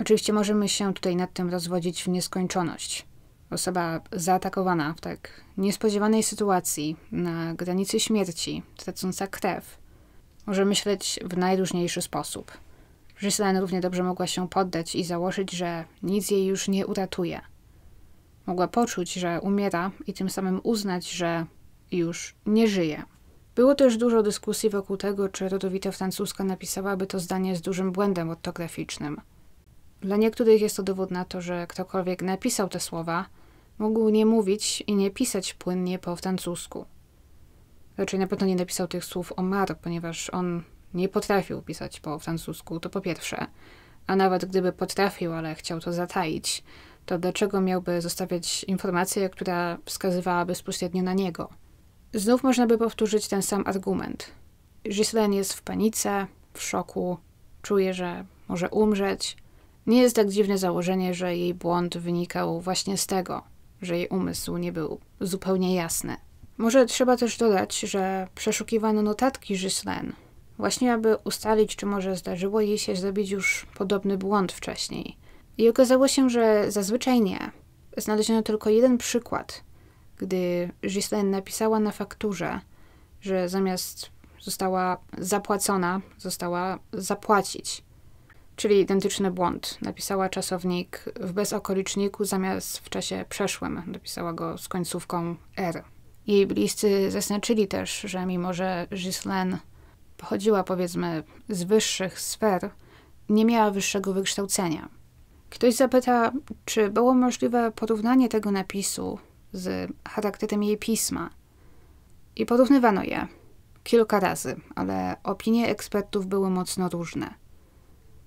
Oczywiście możemy się tutaj nad tym rozwodzić w nieskończoność. Osoba zaatakowana w tak niespodziewanej sytuacji, na granicy śmierci, tracąca krew, może myśleć w najróżniejszy sposób. Żyslen równie dobrze mogła się poddać i założyć, że nic jej już nie uratuje. Mogła poczuć, że umiera i tym samym uznać, że już nie żyje. Było też dużo dyskusji wokół tego, czy rodowita francuska napisałaby to zdanie z dużym błędem ortograficznym – dla niektórych jest to dowód na to, że ktokolwiek napisał te słowa, mógł nie mówić i nie pisać płynnie po francusku. Raczej znaczy, na pewno nie napisał tych słów o Mar, ponieważ on nie potrafił pisać po francusku, to po pierwsze. A nawet gdyby potrafił, ale chciał to zataić, to dlaczego miałby zostawiać informację, która wskazywałaby bezpośrednio na niego? Znów można by powtórzyć ten sam argument. Gislaine jest w panice, w szoku, czuje, że może umrzeć, nie jest tak dziwne założenie, że jej błąd wynikał właśnie z tego, że jej umysł nie był zupełnie jasny. Może trzeba też dodać, że przeszukiwano notatki Ghislaine, właśnie aby ustalić, czy może zdarzyło jej się zrobić już podobny błąd wcześniej. I okazało się, że zazwyczaj nie. Znaleziono tylko jeden przykład, gdy Ghislaine napisała na fakturze, że zamiast została zapłacona, została zapłacić czyli identyczny błąd. Napisała czasownik w bezokoliczniku zamiast w czasie przeszłym. Napisała go z końcówką R. Jej bliscy zaznaczyli też, że mimo że Ghislaine pochodziła powiedzmy z wyższych sfer, nie miała wyższego wykształcenia. Ktoś zapyta, czy było możliwe porównanie tego napisu z charakterem jej pisma. I porównywano je kilka razy, ale opinie ekspertów były mocno różne.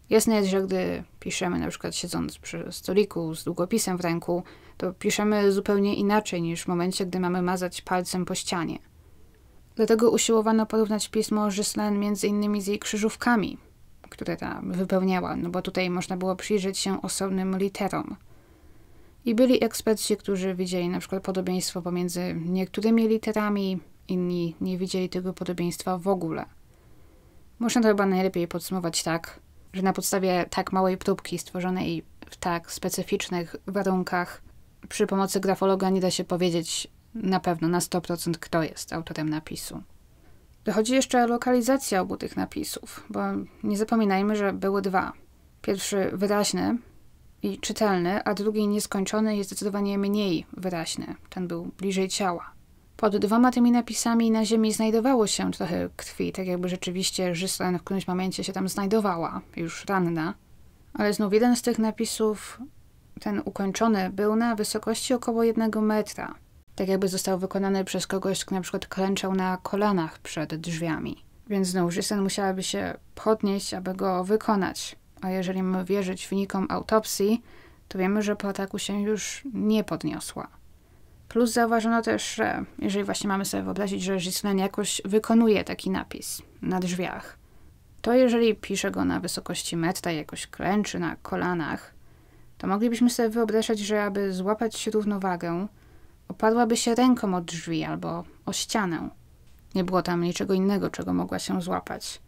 Jasne jest, że gdy piszemy na przykład siedząc przy stoliku z długopisem w ręku, to piszemy zupełnie inaczej niż w momencie, gdy mamy mazać palcem po ścianie. Dlatego usiłowano porównać pismo Żyslen między innymi z jej krzyżówkami, które ta wypełniała, no bo tutaj można było przyjrzeć się osobnym literom. I byli eksperci, którzy widzieli na przykład podobieństwo pomiędzy niektórymi literami, inni nie widzieli tego podobieństwa w ogóle. Można to chyba najlepiej podsumować tak – że na podstawie tak małej próbki stworzonej w tak specyficznych warunkach przy pomocy grafologa nie da się powiedzieć na pewno na 100% kto jest autorem napisu. Dochodzi jeszcze lokalizacja obu tych napisów, bo nie zapominajmy, że były dwa. Pierwszy wyraźny i czytelny, a drugi nieskończony i zdecydowanie mniej wyraźny. Ten był bliżej ciała. Pod dwoma tymi napisami na ziemi znajdowało się trochę krwi, tak jakby rzeczywiście Żyslan w którymś momencie się tam znajdowała, już ranna. Ale znów jeden z tych napisów, ten ukończony, był na wysokości około jednego metra. Tak jakby został wykonany przez kogoś, kto na przykład klęczał na kolanach przed drzwiami. Więc znów Żyslan musiałaby się podnieść, aby go wykonać. A jeżeli mamy wierzyć wynikom autopsji, to wiemy, że po ataku się już nie podniosła. Plus zauważono też, że jeżeli właśnie mamy sobie wyobrazić, że Gislen jakoś wykonuje taki napis na drzwiach, to jeżeli pisze go na wysokości metra i jakoś klęczy na kolanach, to moglibyśmy sobie wyobrażać, że aby złapać równowagę, opadłaby się ręką od drzwi albo o ścianę. Nie było tam niczego innego, czego mogła się złapać.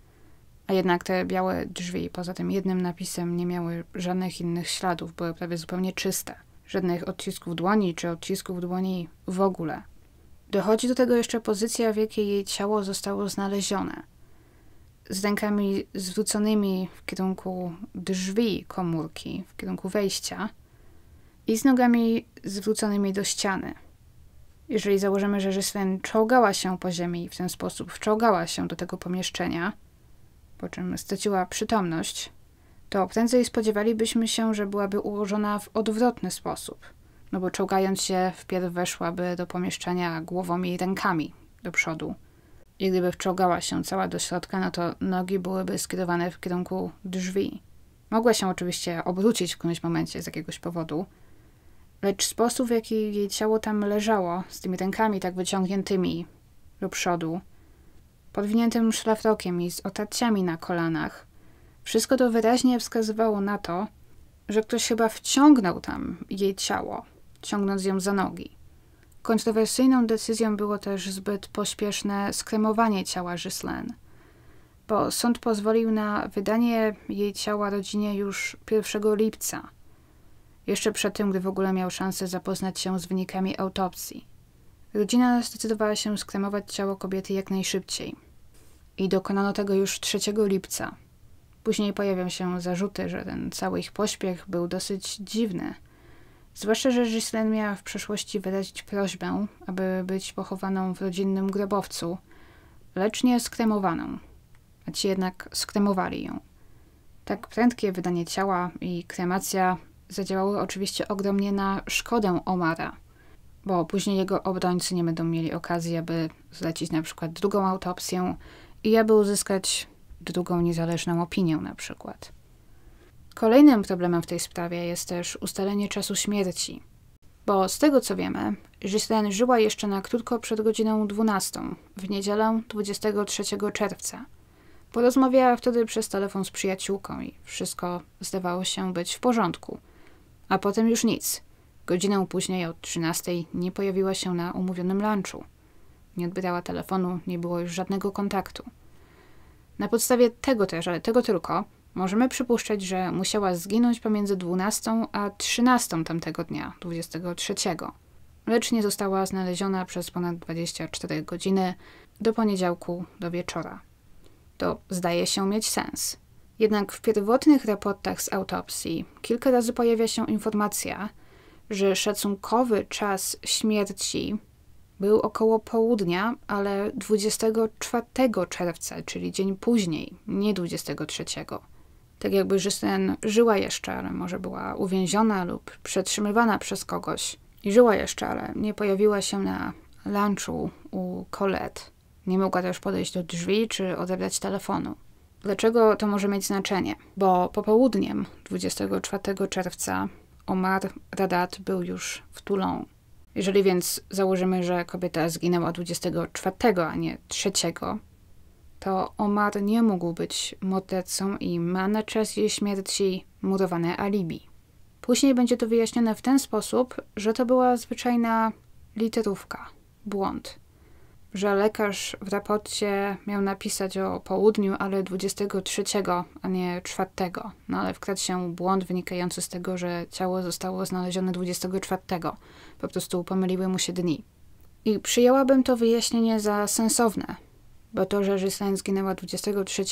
A jednak te białe drzwi, poza tym jednym napisem, nie miały żadnych innych śladów, były prawie zupełnie czyste żadnych odcisków dłoni czy odcisków dłoni w ogóle. Dochodzi do tego jeszcze pozycja, w jakiej jej ciało zostało znalezione. Z rękami zwróconymi w kierunku drzwi komórki, w kierunku wejścia i z nogami zwróconymi do ściany. Jeżeli założymy, że Żyslen czołgała się po ziemi i w ten sposób wczołgała się do tego pomieszczenia, po czym straciła przytomność, to prędzej spodziewalibyśmy się, że byłaby ułożona w odwrotny sposób, no bo czołgając się wpierw weszłaby do pomieszczenia głową i rękami do przodu. I gdyby wczołgała się cała do środka, no to nogi byłyby skierowane w kierunku drzwi. Mogła się oczywiście obrócić w którymś momencie z jakiegoś powodu, lecz sposób, w jaki jej ciało tam leżało, z tymi rękami tak wyciągniętymi do przodu, podwiniętym szlafrokiem i z otarciami na kolanach, wszystko to wyraźnie wskazywało na to, że ktoś chyba wciągnął tam jej ciało, ciągnąc ją za nogi. Kontrowersyjną decyzją było też zbyt pośpieszne skremowanie ciała Ghislaine, bo sąd pozwolił na wydanie jej ciała rodzinie już 1 lipca, jeszcze przed tym, gdy w ogóle miał szansę zapoznać się z wynikami autopsji. Rodzina zdecydowała się skremować ciało kobiety jak najszybciej i dokonano tego już 3 lipca – Później pojawią się zarzuty, że ten cały ich pośpiech był dosyć dziwny. Zwłaszcza, że Ghislaine miała w przeszłości wyrazić prośbę, aby być pochowaną w rodzinnym grobowcu, lecz nie skremowaną. A ci jednak skremowali ją. Tak prędkie wydanie ciała i kremacja zadziałały oczywiście ogromnie na szkodę Omara, bo później jego obrońcy nie będą mieli okazji, aby zlecić na przykład drugą autopsję i aby uzyskać drugą niezależną opinię na przykład. Kolejnym problemem w tej sprawie jest też ustalenie czasu śmierci, bo z tego co wiemy, Ghislaine żyła jeszcze na krótko przed godziną 12 w niedzielę 23 czerwca. Porozmawiała wtedy przez telefon z przyjaciółką i wszystko zdawało się być w porządku. A potem już nic. Godzinę później od 13 nie pojawiła się na umówionym lunchu. Nie odbierała telefonu, nie było już żadnego kontaktu. Na podstawie tego też, ale tego tylko, możemy przypuszczać, że musiała zginąć pomiędzy 12 a 13 tamtego dnia, 23. Lecz nie została znaleziona przez ponad 24 godziny do poniedziałku do wieczora. To zdaje się mieć sens. Jednak w pierwotnych raportach z autopsji kilka razy pojawia się informacja, że szacunkowy czas śmierci był około południa, ale 24 czerwca, czyli dzień później, nie 23. Tak jakby Justyne żyła jeszcze, ale może była uwięziona lub przetrzymywana przez kogoś. I żyła jeszcze, ale nie pojawiła się na lunchu u Colette. Nie mogła też podejść do drzwi czy odebrać telefonu. Dlaczego to może mieć znaczenie? Bo popołudniem 24 czerwca Omar Radat był już w Toulon. Jeżeli więc założymy, że kobieta zginęła 24, a nie 3, to Omar nie mógł być mordercą i ma na czas jej śmierci murowane alibi. Później będzie to wyjaśnione w ten sposób, że to była zwyczajna literówka, błąd. Że lekarz w raporcie miał napisać o południu, ale 23, a nie 4. No ale wkradł się błąd wynikający z tego, że ciało zostało znalezione 24. Po prostu pomyliły mu się dni. I przyjęłabym to wyjaśnienie za sensowne, bo to, że Ghislaine zginęła 23,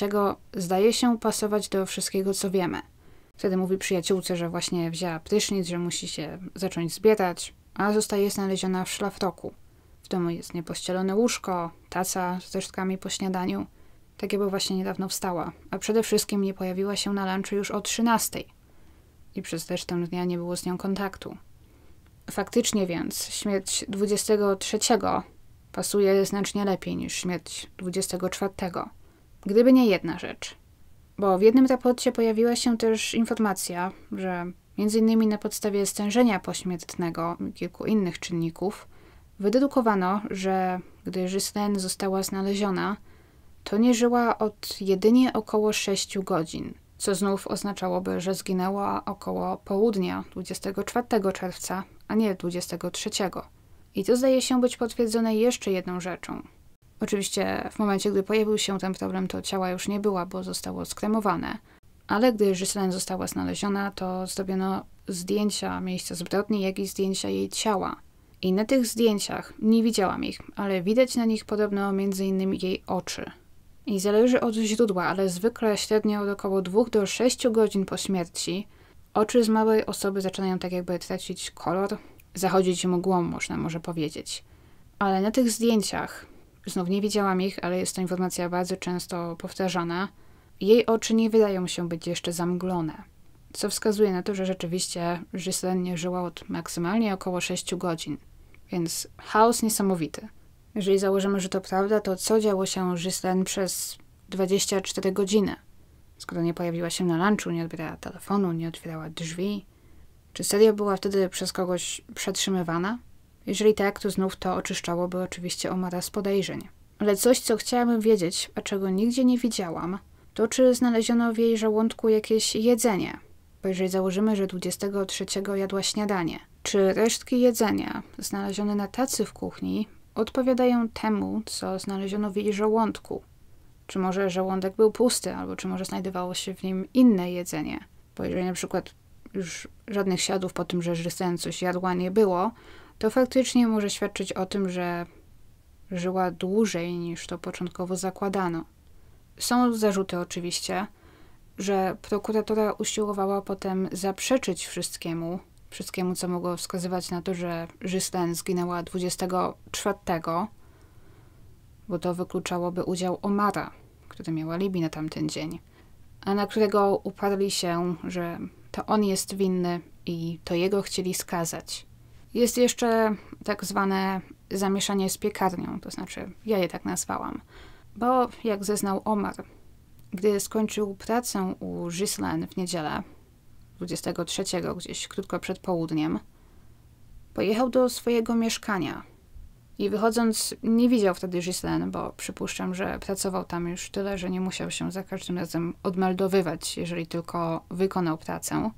zdaje się pasować do wszystkiego, co wiemy. Wtedy mówi przyjaciółce, że właśnie wzięła prysznic, że musi się zacząć zbierać, a zostaje znaleziona w szlaftoku. W domu jest niepościelone łóżko, taca z resztkami po śniadaniu. Tak jakby właśnie niedawno wstała, a przede wszystkim nie pojawiła się na lunchu już o 13. I przez resztę dnia nie było z nią kontaktu. Faktycznie więc śmierć 23 pasuje znacznie lepiej niż śmierć 24. Gdyby nie jedna rzecz. Bo w jednym raporcie pojawiła się też informacja, że m.in. na podstawie stężenia pośmiertnego i kilku innych czynników wydedukowano, że gdy Żyslen została znaleziona, to nie żyła od jedynie około 6 godzin, co znów oznaczałoby, że zginęła około południa 24 czerwca a nie 23. I to zdaje się być potwierdzone jeszcze jedną rzeczą. Oczywiście w momencie, gdy pojawił się ten problem, to ciała już nie było, bo zostało skremowane. Ale gdy Ghislaine została znaleziona, to zrobiono zdjęcia miejsca zbrodni, jak i zdjęcia jej ciała. I na tych zdjęciach, nie widziałam ich, ale widać na nich podobno m.in. jej oczy. I zależy od źródła, ale zwykle średnio od około 2 do 6 godzin po śmierci Oczy z małej osoby zaczynają tak jakby tracić kolor, zachodzić mgłą, można może powiedzieć. Ale na tych zdjęciach, znów nie widziałam ich, ale jest to informacja bardzo często powtarzana, jej oczy nie wydają się być jeszcze zamglone, co wskazuje na to, że rzeczywiście Giselle nie żyła od maksymalnie około 6 godzin. Więc chaos niesamowity. Jeżeli założymy, że to prawda, to co działo się Giselle przez 24 godziny? skoro nie pojawiła się na lunchu, nie odbierała telefonu, nie otwierała drzwi? Czy serio była wtedy przez kogoś przetrzymywana? Jeżeli tak, to znów to oczyszczałoby oczywiście Omara z podejrzeń. Ale coś, co chciałabym wiedzieć, a czego nigdzie nie widziałam, to czy znaleziono w jej żołądku jakieś jedzenie? Bo jeżeli założymy, że 23 jadła śniadanie, czy resztki jedzenia znalezione na tacy w kuchni odpowiadają temu, co znaleziono w jej żołądku? Czy może żołądek był pusty, albo czy może znajdowało się w nim inne jedzenie? Bo jeżeli na przykład już żadnych śladów po tym, że Żysen coś jadła nie było, to faktycznie może świadczyć o tym, że żyła dłużej niż to początkowo zakładano. Są zarzuty oczywiście, że prokuratora usiłowała potem zaprzeczyć wszystkiemu, wszystkiemu co mogło wskazywać na to, że Żysten zginęła 24 bo to wykluczałoby udział Omara, który miał alibi na tamten dzień, a na którego uparli się, że to on jest winny i to jego chcieli skazać. Jest jeszcze tak zwane zamieszanie z piekarnią, to znaczy ja je tak nazwałam, bo jak zeznał Omar, gdy skończył pracę u Gislen w niedzielę, 23 gdzieś krótko przed południem, pojechał do swojego mieszkania – i wychodząc, nie widział wtedy Gislaine, bo przypuszczam, że pracował tam już tyle, że nie musiał się za każdym razem odmeldowywać, jeżeli tylko wykonał pracę.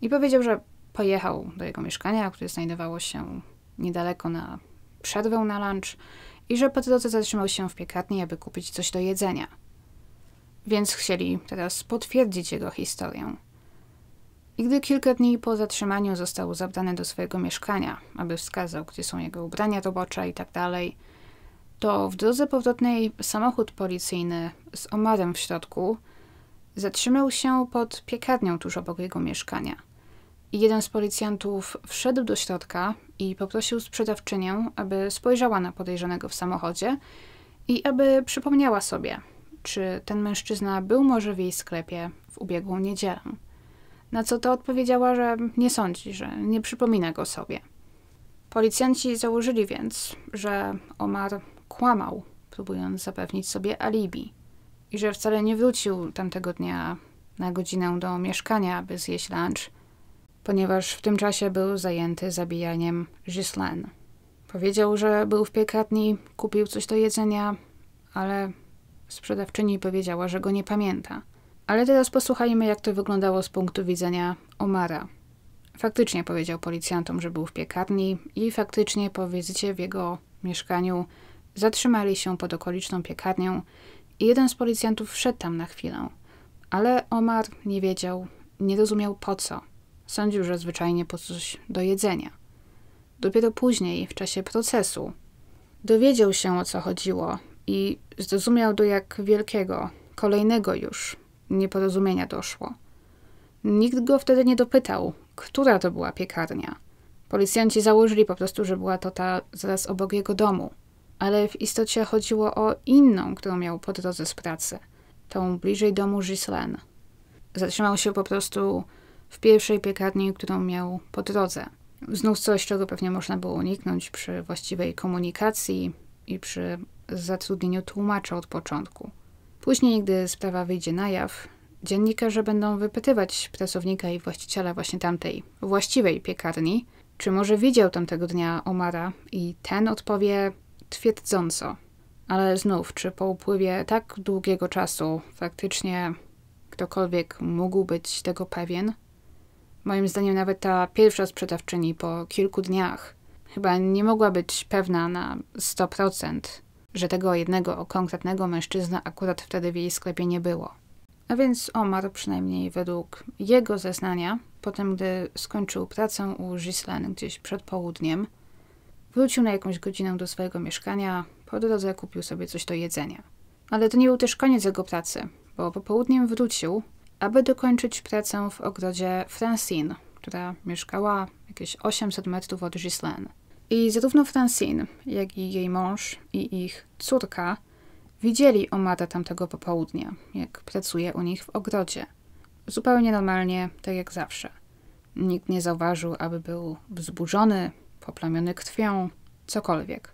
I powiedział, że pojechał do jego mieszkania, które znajdowało się niedaleko na przerwę na lunch i że po drodze zatrzymał się w piekarni, aby kupić coś do jedzenia. Więc chcieli teraz potwierdzić jego historię. I gdy kilka dni po zatrzymaniu został zabrany do swojego mieszkania, aby wskazał, gdzie są jego ubrania robocze itd., tak to w drodze powrotnej samochód policyjny z omarem w środku zatrzymał się pod piekarnią tuż obok jego mieszkania. I jeden z policjantów wszedł do środka i poprosił sprzedawczynię, aby spojrzała na podejrzanego w samochodzie i aby przypomniała sobie, czy ten mężczyzna był może w jej sklepie w ubiegłą niedzielę. Na co to odpowiedziała, że nie sądzi, że nie przypomina go sobie. Policjanci założyli więc, że Omar kłamał, próbując zapewnić sobie alibi i że wcale nie wrócił tamtego dnia na godzinę do mieszkania, aby zjeść lunch, ponieważ w tym czasie był zajęty zabijaniem Ghislaine. Powiedział, że był w piekarni, kupił coś do jedzenia, ale sprzedawczyni powiedziała, że go nie pamięta – ale teraz posłuchajmy, jak to wyglądało z punktu widzenia Omara. Faktycznie powiedział policjantom, że był w piekarni i faktycznie po wizycie w jego mieszkaniu zatrzymali się pod okoliczną piekarnią i jeden z policjantów wszedł tam na chwilę. Ale Omar nie wiedział, nie rozumiał po co. Sądził, że zwyczajnie po coś do jedzenia. Dopiero później, w czasie procesu, dowiedział się o co chodziło i zrozumiał do jak wielkiego, kolejnego już nieporozumienia doszło. Nikt go wtedy nie dopytał, która to była piekarnia. Policjanci założyli po prostu, że była to ta zaraz obok jego domu, ale w istocie chodziło o inną, którą miał po drodze z pracy, tą bliżej domu Gislen. Zatrzymał się po prostu w pierwszej piekarni, którą miał po drodze. Znów coś, czego pewnie można było uniknąć przy właściwej komunikacji i przy zatrudnieniu tłumacza od początku. Później, gdy sprawa wyjdzie na jaw, dziennikarze będą wypytywać pracownika i właściciela właśnie tamtej, właściwej piekarni, czy może widział tamtego dnia Omara i ten odpowie twierdząco. Ale znów, czy po upływie tak długiego czasu faktycznie ktokolwiek mógł być tego pewien? Moim zdaniem nawet ta pierwsza sprzedawczyni po kilku dniach chyba nie mogła być pewna na 100%, że tego jednego konkretnego mężczyzna akurat wtedy w jej sklepie nie było. A więc Omar przynajmniej według jego zeznania, potem gdy skończył pracę u Gislen gdzieś przed południem, wrócił na jakąś godzinę do swojego mieszkania, po drodze kupił sobie coś do jedzenia. Ale to nie był też koniec jego pracy, bo po południem wrócił, aby dokończyć pracę w ogrodzie Francine, która mieszkała jakieś 800 metrów od Gislen. I zarówno Francine, jak i jej mąż i ich córka widzieli Omara tamtego popołudnia, jak pracuje u nich w ogrodzie. Zupełnie normalnie, tak jak zawsze. Nikt nie zauważył, aby był wzburzony, poplamiony krwią, cokolwiek.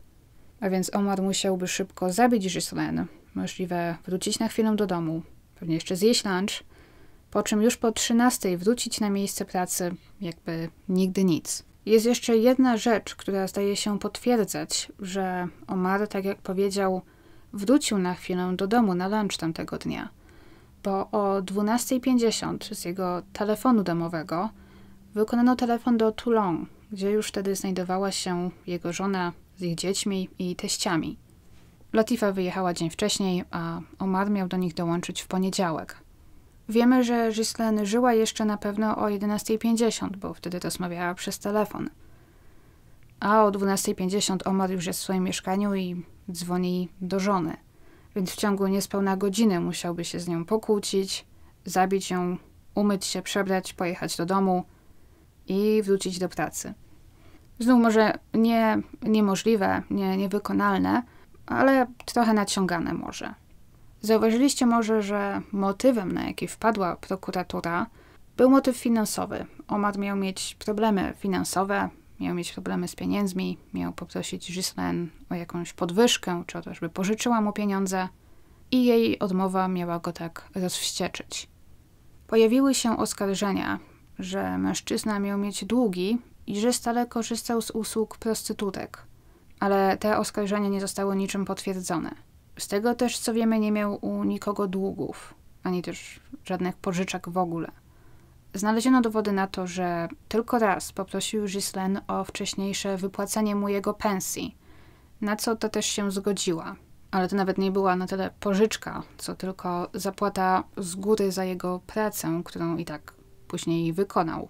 A więc Omar musiałby szybko zabić Gislaine, możliwe wrócić na chwilę do domu, pewnie jeszcze zjeść lunch, po czym już po 13 wrócić na miejsce pracy, jakby nigdy nic. Jest jeszcze jedna rzecz, która zdaje się potwierdzać, że Omar, tak jak powiedział, wrócił na chwilę do domu na lunch tamtego dnia, bo o 12.50 z jego telefonu domowego wykonano telefon do Toulon, gdzie już wtedy znajdowała się jego żona z ich dziećmi i teściami. Latifa wyjechała dzień wcześniej, a Omar miał do nich dołączyć w poniedziałek. Wiemy, że Ghislaine żyła jeszcze na pewno o 11.50, bo wtedy to rozmawiała przez telefon. A o 12.50 Omar już jest w swoim mieszkaniu i dzwoni do żony. Więc w ciągu niespełna godziny musiałby się z nią pokłócić, zabić ją, umyć się, przebrać, pojechać do domu i wrócić do pracy. Znów może nie niemożliwe, nie, niewykonalne, ale trochę naciągane może. Zauważyliście może, że motywem, na jaki wpadła prokuratura, był motyw finansowy. Omar miał mieć problemy finansowe, miał mieć problemy z pieniędzmi, miał poprosić Gislen o jakąś podwyżkę, czy o to, żeby pożyczyła mu pieniądze, i jej odmowa miała go tak rozwścieczyć. Pojawiły się oskarżenia, że mężczyzna miał mieć długi i że stale korzystał z usług prostytutek, ale te oskarżenia nie zostały niczym potwierdzone. Z tego też, co wiemy, nie miał u nikogo długów, ani też żadnych pożyczek w ogóle. Znaleziono dowody na to, że tylko raz poprosił Ghislaine o wcześniejsze wypłacenie mu jego pensji, na co to też się zgodziła. Ale to nawet nie była na tyle pożyczka, co tylko zapłata z góry za jego pracę, którą i tak później wykonał.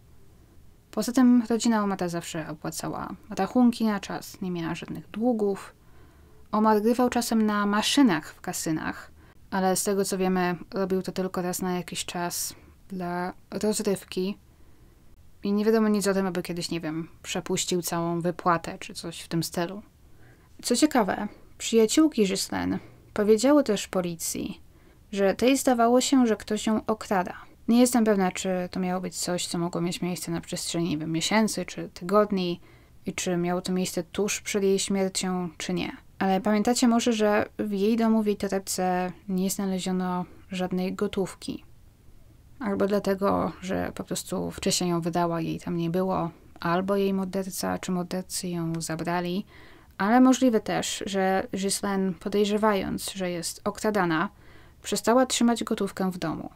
Poza tym rodzina Omata zawsze opłacała rachunki na czas, nie miała żadnych długów, Omagrywał czasem na maszynach w kasynach, ale z tego co wiemy, robił to tylko raz na jakiś czas dla rozrywki. I nie wiadomo nic o tym, aby kiedyś, nie wiem, przepuścił całą wypłatę czy coś w tym stylu. Co ciekawe, przyjaciółki Ghislaine powiedziały też policji, że tej zdawało się, że ktoś ją okrada. Nie jestem pewna, czy to miało być coś, co mogło mieć miejsce na przestrzeni nie wiem, miesięcy czy tygodni i czy miało to miejsce tuż przed jej śmiercią, czy nie. Ale pamiętacie może, że w jej domu, w jej torebce nie znaleziono żadnej gotówki. Albo dlatego, że po prostu wcześniej ją wydała, jej tam nie było, albo jej morderca czy mordercy ją zabrali, ale możliwe też, że Ghislaine, podejrzewając, że jest okradana, przestała trzymać gotówkę w domu.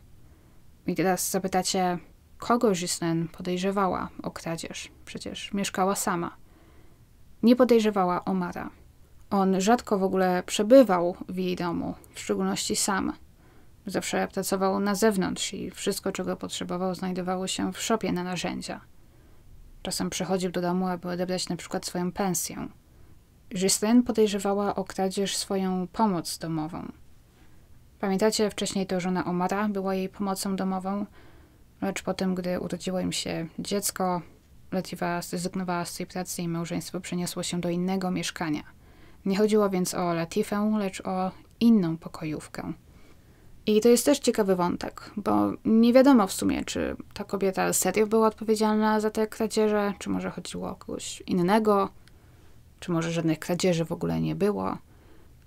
I teraz zapytacie, kogo Ghislaine podejrzewała o kradzież? Przecież mieszkała sama. Nie podejrzewała Omara. On rzadko w ogóle przebywał w jej domu, w szczególności sam. Zawsze pracował na zewnątrz i wszystko, czego potrzebował, znajdowało się w szopie na narzędzia. Czasem przychodził do domu, aby odebrać na przykład swoją pensję. Ghislaine podejrzewała o kradzież swoją pomoc domową. Pamiętacie, wcześniej to żona Omara była jej pomocą domową, lecz po tym, gdy urodziło im się dziecko, Latifa zrezygnowała z tej pracy i małżeństwo przeniosło się do innego mieszkania – nie chodziło więc o Latifę, lecz o inną pokojówkę. I to jest też ciekawy wątek, bo nie wiadomo w sumie, czy ta kobieta serio była odpowiedzialna za te kradzieże, czy może chodziło o kogoś innego, czy może żadnych kradzieży w ogóle nie było.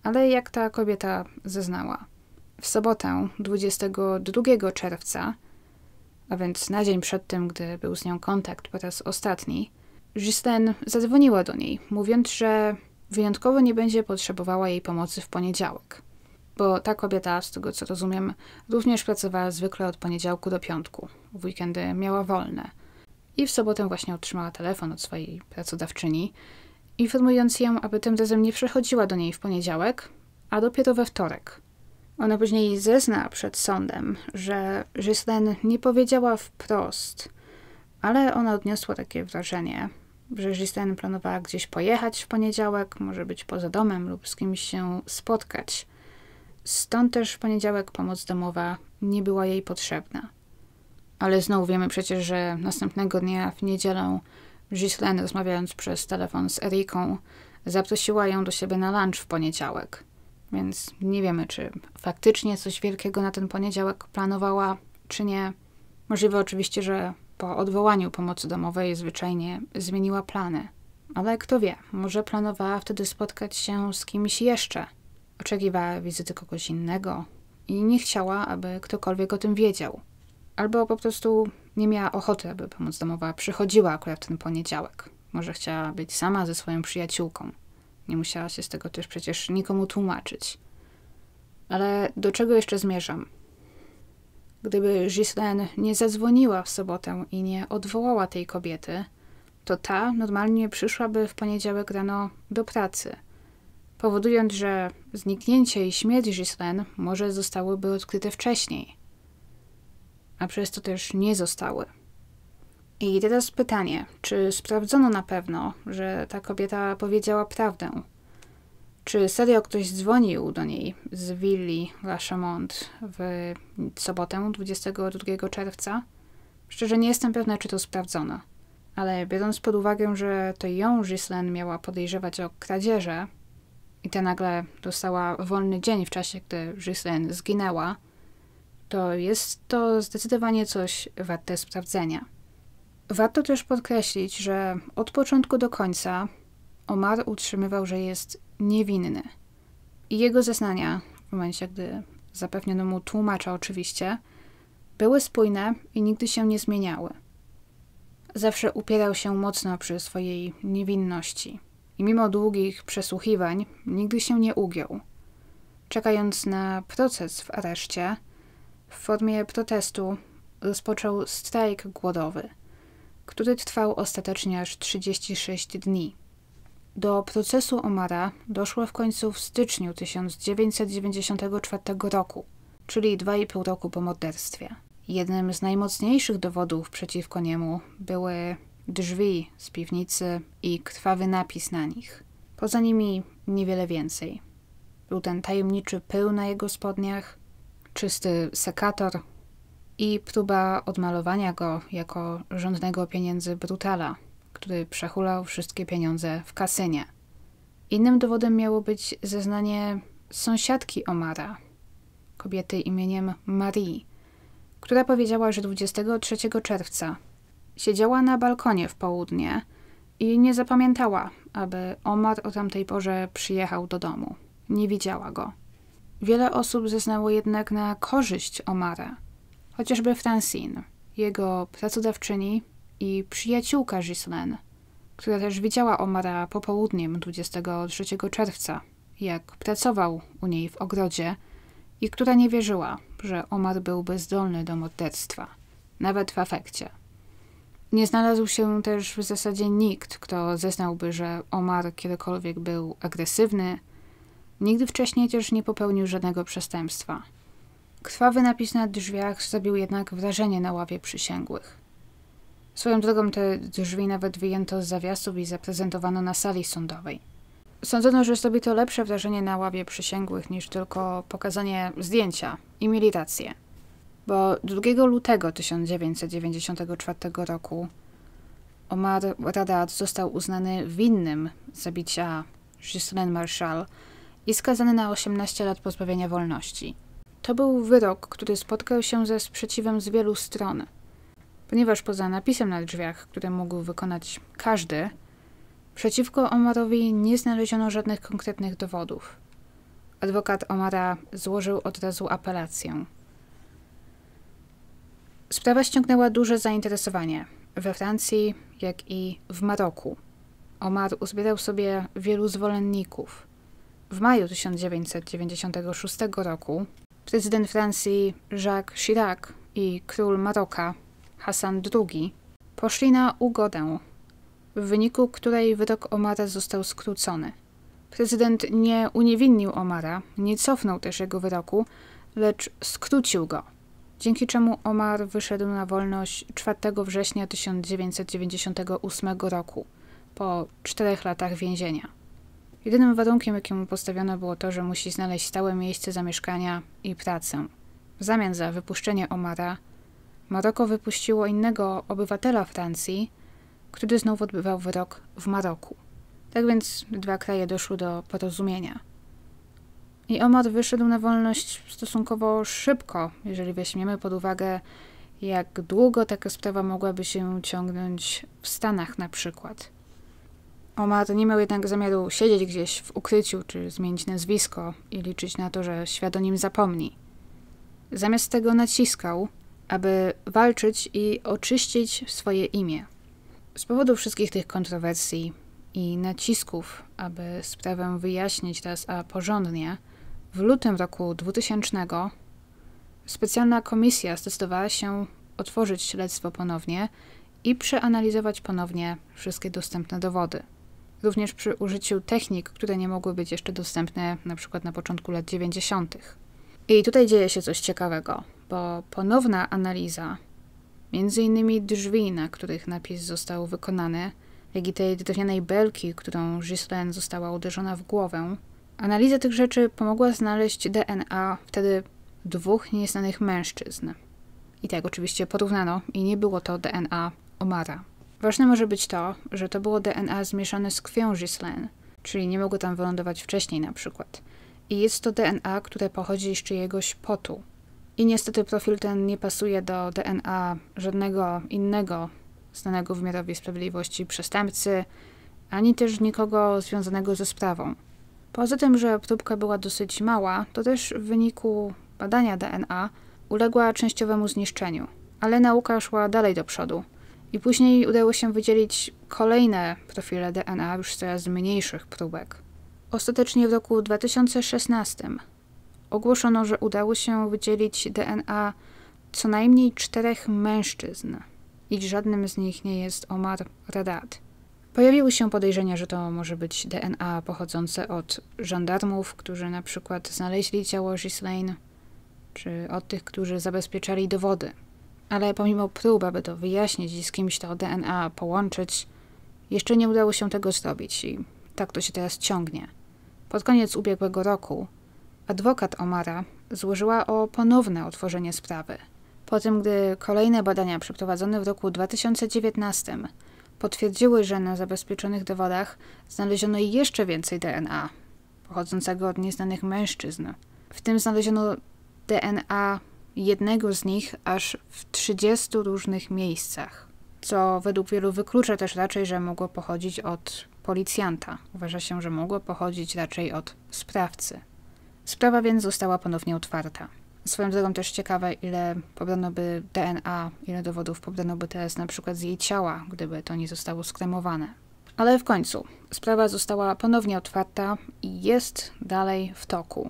Ale jak ta kobieta zeznała? W sobotę 22 czerwca, a więc na dzień przed tym, gdy był z nią kontakt po raz ostatni, Gislen zadzwoniła do niej, mówiąc, że wyjątkowo nie będzie potrzebowała jej pomocy w poniedziałek, bo ta kobieta, z tego co rozumiem, również pracowała zwykle od poniedziałku do piątku. W weekendy miała wolne. I w sobotę właśnie otrzymała telefon od swojej pracodawczyni, informując ją, aby tym razem nie przechodziła do niej w poniedziałek, a dopiero we wtorek. Ona później zezna przed sądem, że Ghislaine nie powiedziała wprost, ale ona odniosła takie wrażenie, Brzezisten planowała gdzieś pojechać w poniedziałek, może być poza domem lub z kimś się spotkać. Stąd też w poniedziałek pomoc domowa nie była jej potrzebna. Ale znowu wiemy przecież, że następnego dnia w niedzielę Gislaine, rozmawiając przez telefon z Eriką, zaprosiła ją do siebie na lunch w poniedziałek. Więc nie wiemy, czy faktycznie coś wielkiego na ten poniedziałek planowała, czy nie. Możliwe oczywiście, że po odwołaniu pomocy domowej zwyczajnie zmieniła plany. Ale kto wie, może planowała wtedy spotkać się z kimś jeszcze. Oczekiwała wizyty kogoś innego i nie chciała, aby ktokolwiek o tym wiedział. Albo po prostu nie miała ochoty, aby pomoc domowa przychodziła akurat w ten poniedziałek. Może chciała być sama ze swoją przyjaciółką. Nie musiała się z tego też przecież nikomu tłumaczyć. Ale do czego jeszcze zmierzam? Gdyby Ghislaine nie zadzwoniła w sobotę i nie odwołała tej kobiety, to ta normalnie przyszłaby w poniedziałek rano do pracy, powodując, że zniknięcie i śmierć Ghislaine może zostałyby odkryte wcześniej, a przez to też nie zostały. I teraz pytanie, czy sprawdzono na pewno, że ta kobieta powiedziała prawdę? Czy serio ktoś dzwonił do niej z willi Lachamont w sobotę 22 czerwca? Szczerze nie jestem pewna, czy to sprawdzono. Ale biorąc pod uwagę, że to ją Gislaine miała podejrzewać o kradzieże i ta nagle dostała wolny dzień w czasie, gdy Gislaine zginęła, to jest to zdecydowanie coś warte sprawdzenia. Warto też podkreślić, że od początku do końca Omar utrzymywał, że jest niewinny. I jego zeznania, w momencie gdy zapewniono mu tłumacza oczywiście, były spójne i nigdy się nie zmieniały. Zawsze upierał się mocno przy swojej niewinności i mimo długich przesłuchiwań nigdy się nie ugiął. Czekając na proces w areszcie, w formie protestu rozpoczął strajk głodowy, który trwał ostatecznie aż 36 dni. Do procesu Omara doszło w końcu w styczniu 1994 roku, czyli 2,5 roku po morderstwie. Jednym z najmocniejszych dowodów przeciwko niemu były drzwi z piwnicy i krwawy napis na nich. Poza nimi niewiele więcej. Był ten tajemniczy pył na jego spodniach, czysty sekator i próba odmalowania go jako rządnego pieniędzy brutala – który przehulał wszystkie pieniądze w kasynie. Innym dowodem miało być zeznanie sąsiadki Omara, kobiety imieniem Marie, która powiedziała, że 23 czerwca siedziała na balkonie w południe i nie zapamiętała, aby Omar o tamtej porze przyjechał do domu. Nie widziała go. Wiele osób zeznało jednak na korzyść Omara, chociażby Francine, jego pracodawczyni i przyjaciółka Gislaine, która też widziała Omara popołudniem 23 czerwca, jak pracował u niej w ogrodzie i która nie wierzyła, że Omar byłby zdolny do morderstwa, nawet w afekcie. Nie znalazł się też w zasadzie nikt, kto zeznałby, że Omar kiedykolwiek był agresywny. Nigdy wcześniej też nie popełnił żadnego przestępstwa. Krwawy napis na drzwiach zrobił jednak wrażenie na ławie przysięgłych. Swoją drogą te drzwi nawet wyjęto z zawiasów i zaprezentowano na sali sądowej. Sądzono, że zrobi to lepsze wrażenie na ławie przysięgłych niż tylko pokazanie zdjęcia i mieli rację. Bo 2 lutego 1994 roku Omar Radat został uznany winnym zabicia Ghislaine Marshall i skazany na 18 lat pozbawienia wolności. To był wyrok, który spotkał się ze sprzeciwem z wielu stron – ponieważ poza napisem na drzwiach, który mógł wykonać każdy, przeciwko Omarowi nie znaleziono żadnych konkretnych dowodów. Adwokat Omara złożył od razu apelację. Sprawa ściągnęła duże zainteresowanie we Francji, jak i w Maroku. Omar uzbierał sobie wielu zwolenników. W maju 1996 roku prezydent Francji Jacques Chirac i król Maroka Hasan II, poszli na ugodę, w wyniku której wyrok Omara został skrócony. Prezydent nie uniewinnił Omara, nie cofnął też jego wyroku, lecz skrócił go, dzięki czemu Omar wyszedł na wolność 4 września 1998 roku, po czterech latach więzienia. Jedynym warunkiem, jaki mu postawiono było to, że musi znaleźć stałe miejsce zamieszkania i pracę. W zamian za wypuszczenie Omara Maroko wypuściło innego obywatela Francji, który znów odbywał wyrok w Maroku. Tak więc dwa kraje doszły do porozumienia. I Omar wyszedł na wolność stosunkowo szybko, jeżeli weźmiemy pod uwagę, jak długo taka sprawa mogłaby się ciągnąć w Stanach na przykład. Omar nie miał jednak zamiaru siedzieć gdzieś w ukryciu czy zmienić nazwisko i liczyć na to, że świat o nim zapomni. Zamiast tego naciskał, aby walczyć i oczyścić swoje imię. Z powodu wszystkich tych kontrowersji i nacisków, aby sprawę wyjaśnić raz a porządnie, w lutym roku 2000 specjalna komisja zdecydowała się otworzyć śledztwo ponownie i przeanalizować ponownie wszystkie dostępne dowody. Również przy użyciu technik, które nie mogły być jeszcze dostępne na przykład na początku lat 90. I tutaj dzieje się coś ciekawego bo ponowna analiza m.in. drzwi, na których napis został wykonany, jak i tej drewnianej belki, którą Ghislaine została uderzona w głowę. Analiza tych rzeczy pomogła znaleźć DNA wtedy dwóch nieznanych mężczyzn. I tak oczywiście porównano i nie było to DNA Omara. Ważne może być to, że to było DNA zmieszane z krwią Ghislaine, czyli nie mogło tam wylądować wcześniej na przykład. I jest to DNA, które pochodzi z czyjegoś potu, i niestety profil ten nie pasuje do DNA żadnego innego znanego wymiarowi sprawiedliwości przestępcy, ani też nikogo związanego ze sprawą. Poza tym, że próbka była dosyć mała, to też w wyniku badania DNA uległa częściowemu zniszczeniu. Ale nauka szła dalej do przodu. I później udało się wydzielić kolejne profile DNA już z coraz mniejszych próbek. Ostatecznie w roku 2016 ogłoszono, że udało się wydzielić DNA co najmniej czterech mężczyzn i żadnym z nich nie jest Omar Radat. Pojawiły się podejrzenia, że to może być DNA pochodzące od żandarmów, którzy na przykład znaleźli ciało Ghislaine, czy od tych, którzy zabezpieczali dowody. Ale pomimo prób, aby to wyjaśnić i z kimś to DNA połączyć, jeszcze nie udało się tego zrobić i tak to się teraz ciągnie. Pod koniec ubiegłego roku Adwokat Omara złożyła o ponowne otworzenie sprawy. Po tym, gdy kolejne badania przeprowadzone w roku 2019 potwierdziły, że na zabezpieczonych dowodach znaleziono jeszcze więcej DNA pochodzącego od nieznanych mężczyzn. W tym znaleziono DNA jednego z nich aż w 30 różnych miejscach, co według wielu wyklucza też raczej, że mogło pochodzić od policjanta. Uważa się, że mogło pochodzić raczej od sprawcy. Sprawa więc została ponownie otwarta. Swoją drogą też ciekawe, ile pobrano by DNA, ile dowodów pobrano by teraz na przykład z jej ciała, gdyby to nie zostało skremowane. Ale w końcu sprawa została ponownie otwarta i jest dalej w toku.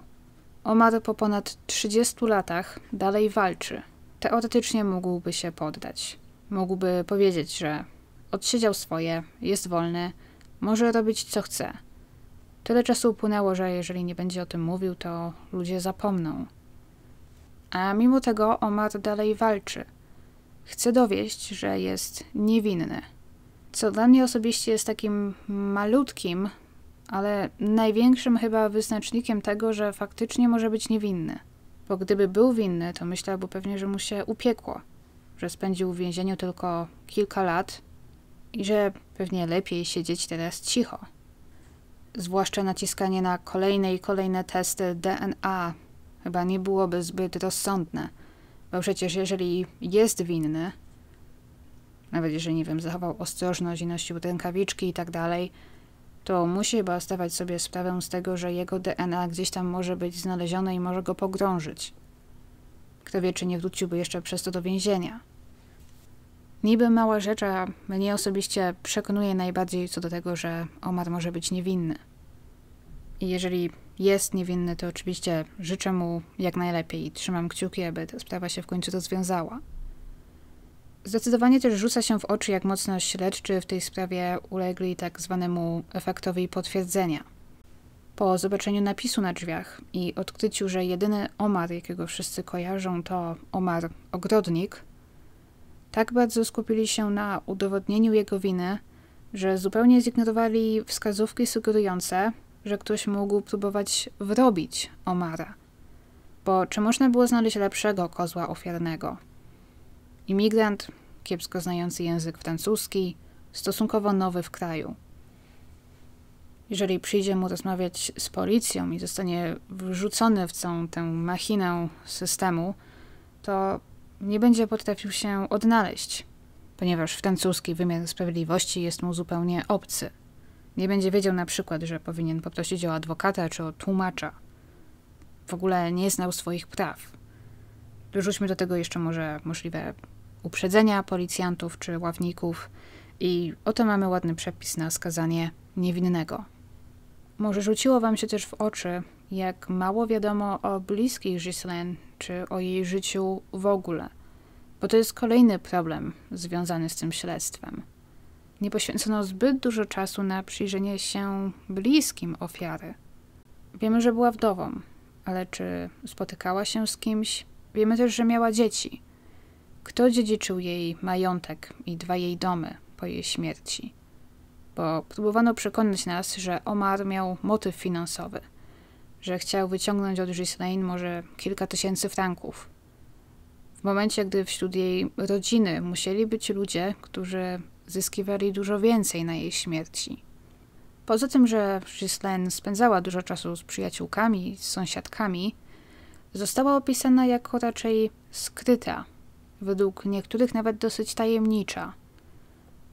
Omar po ponad 30 latach dalej walczy. Teoretycznie mógłby się poddać. Mógłby powiedzieć, że odsiedział swoje, jest wolny, może robić co chce – Tyle czasu upłynęło, że jeżeli nie będzie o tym mówił, to ludzie zapomną. A mimo tego Omar dalej walczy. Chce dowieść, że jest niewinny. Co dla mnie osobiście jest takim malutkim, ale największym chyba wyznacznikiem tego, że faktycznie może być niewinny. Bo gdyby był winny, to myślałby pewnie, że mu się upiekło, że spędził w więzieniu tylko kilka lat i że pewnie lepiej siedzieć teraz cicho zwłaszcza naciskanie na kolejne i kolejne testy DNA chyba nie byłoby zbyt rozsądne, bo przecież jeżeli jest winny, nawet jeżeli, nie wiem, zachował ostrożność i nosił rękawiczki i tak dalej, to musi chyba zdawać sobie sprawę z tego, że jego DNA gdzieś tam może być znalezione i może go pogrążyć. Kto wie, czy nie wróciłby jeszcze przez to do więzienia. Niby mała rzecz, a mnie osobiście przekonuje najbardziej co do tego, że Omar może być niewinny. I jeżeli jest niewinny, to oczywiście życzę mu jak najlepiej i trzymam kciuki, aby ta sprawa się w końcu rozwiązała. Zdecydowanie też rzuca się w oczy, jak mocno śledczy w tej sprawie ulegli tak zwanemu efektowi potwierdzenia. Po zobaczeniu napisu na drzwiach i odkryciu, że jedyny Omar, jakiego wszyscy kojarzą, to Omar Ogrodnik – tak bardzo skupili się na udowodnieniu jego winy, że zupełnie zignorowali wskazówki sugerujące, że ktoś mógł próbować wrobić Omara. Bo czy można było znaleźć lepszego kozła ofiarnego? Imigrant, kiepsko znający język francuski, stosunkowo nowy w kraju. Jeżeli przyjdzie mu rozmawiać z policją i zostanie wrzucony w całą tę machinę systemu, to nie będzie potrafił się odnaleźć, ponieważ francuski wymiar sprawiedliwości jest mu zupełnie obcy. Nie będzie wiedział na przykład, że powinien poprosić o adwokata czy o tłumacza. W ogóle nie znał swoich praw. Dorzućmy do tego jeszcze może możliwe uprzedzenia policjantów czy ławników i oto mamy ładny przepis na skazanie niewinnego. Może rzuciło wam się też w oczy, jak mało wiadomo o bliskich Ghislaine czy o jej życiu w ogóle. Bo to jest kolejny problem związany z tym śledztwem. Nie poświęcono zbyt dużo czasu na przyjrzenie się bliskim ofiary. Wiemy, że była wdową, ale czy spotykała się z kimś? Wiemy też, że miała dzieci. Kto dziedziczył jej majątek i dwa jej domy po jej śmierci? Bo próbowano przekonać nas, że Omar miał motyw finansowy – że chciał wyciągnąć od Ghislaine może kilka tysięcy franków. W momencie, gdy wśród jej rodziny musieli być ludzie, którzy zyskiwali dużo więcej na jej śmierci. Poza tym, że Ghislaine spędzała dużo czasu z przyjaciółkami, z sąsiadkami, została opisana jako raczej skryta, według niektórych nawet dosyć tajemnicza.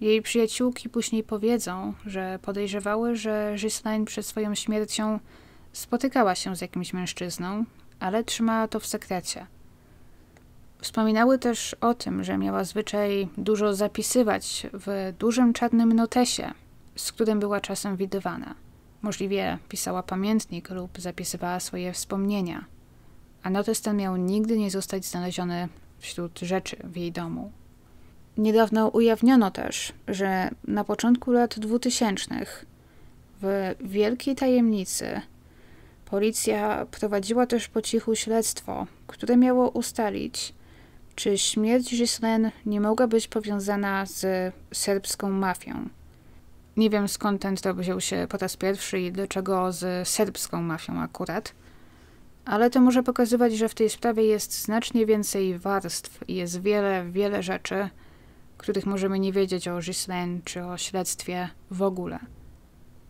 Jej przyjaciółki później powiedzą, że podejrzewały, że Ghislaine przed swoją śmiercią Spotykała się z jakimś mężczyzną, ale trzymała to w sekrecie. Wspominały też o tym, że miała zwyczaj dużo zapisywać w dużym czarnym notesie, z którym była czasem widywana. Możliwie pisała pamiętnik lub zapisywała swoje wspomnienia, a notes ten miał nigdy nie zostać znaleziony wśród rzeczy w jej domu. Niedawno ujawniono też, że na początku lat 2000 w wielkiej tajemnicy Policja prowadziła też po cichu śledztwo, które miało ustalić, czy śmierć Ghislaine nie mogła być powiązana z serbską mafią. Nie wiem skąd ten trop wziął się po raz pierwszy i dlaczego z serbską mafią akurat, ale to może pokazywać, że w tej sprawie jest znacznie więcej warstw i jest wiele, wiele rzeczy, których możemy nie wiedzieć o Ghislaine czy o śledztwie w ogóle.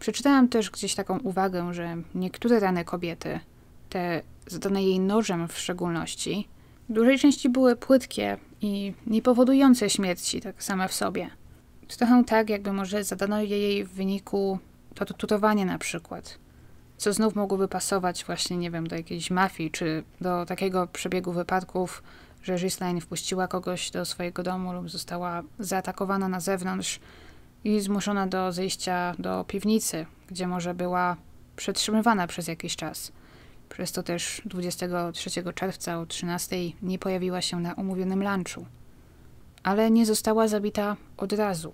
Przeczytałam też gdzieś taką uwagę, że niektóre rany kobiety, te zadane jej nożem w szczególności, w dużej części były płytkie i niepowodujące śmierci tak same w sobie. Trochę tak, jakby może zadano jej w wyniku torturowania na przykład, co znów mogłoby pasować właśnie, nie wiem, do jakiejś mafii, czy do takiego przebiegu wypadków, że Ghislaine wpuściła kogoś do swojego domu lub została zaatakowana na zewnątrz, i zmuszona do zejścia do piwnicy, gdzie może była przetrzymywana przez jakiś czas. Przez to też 23 czerwca o 13 nie pojawiła się na umówionym lunchu. Ale nie została zabita od razu.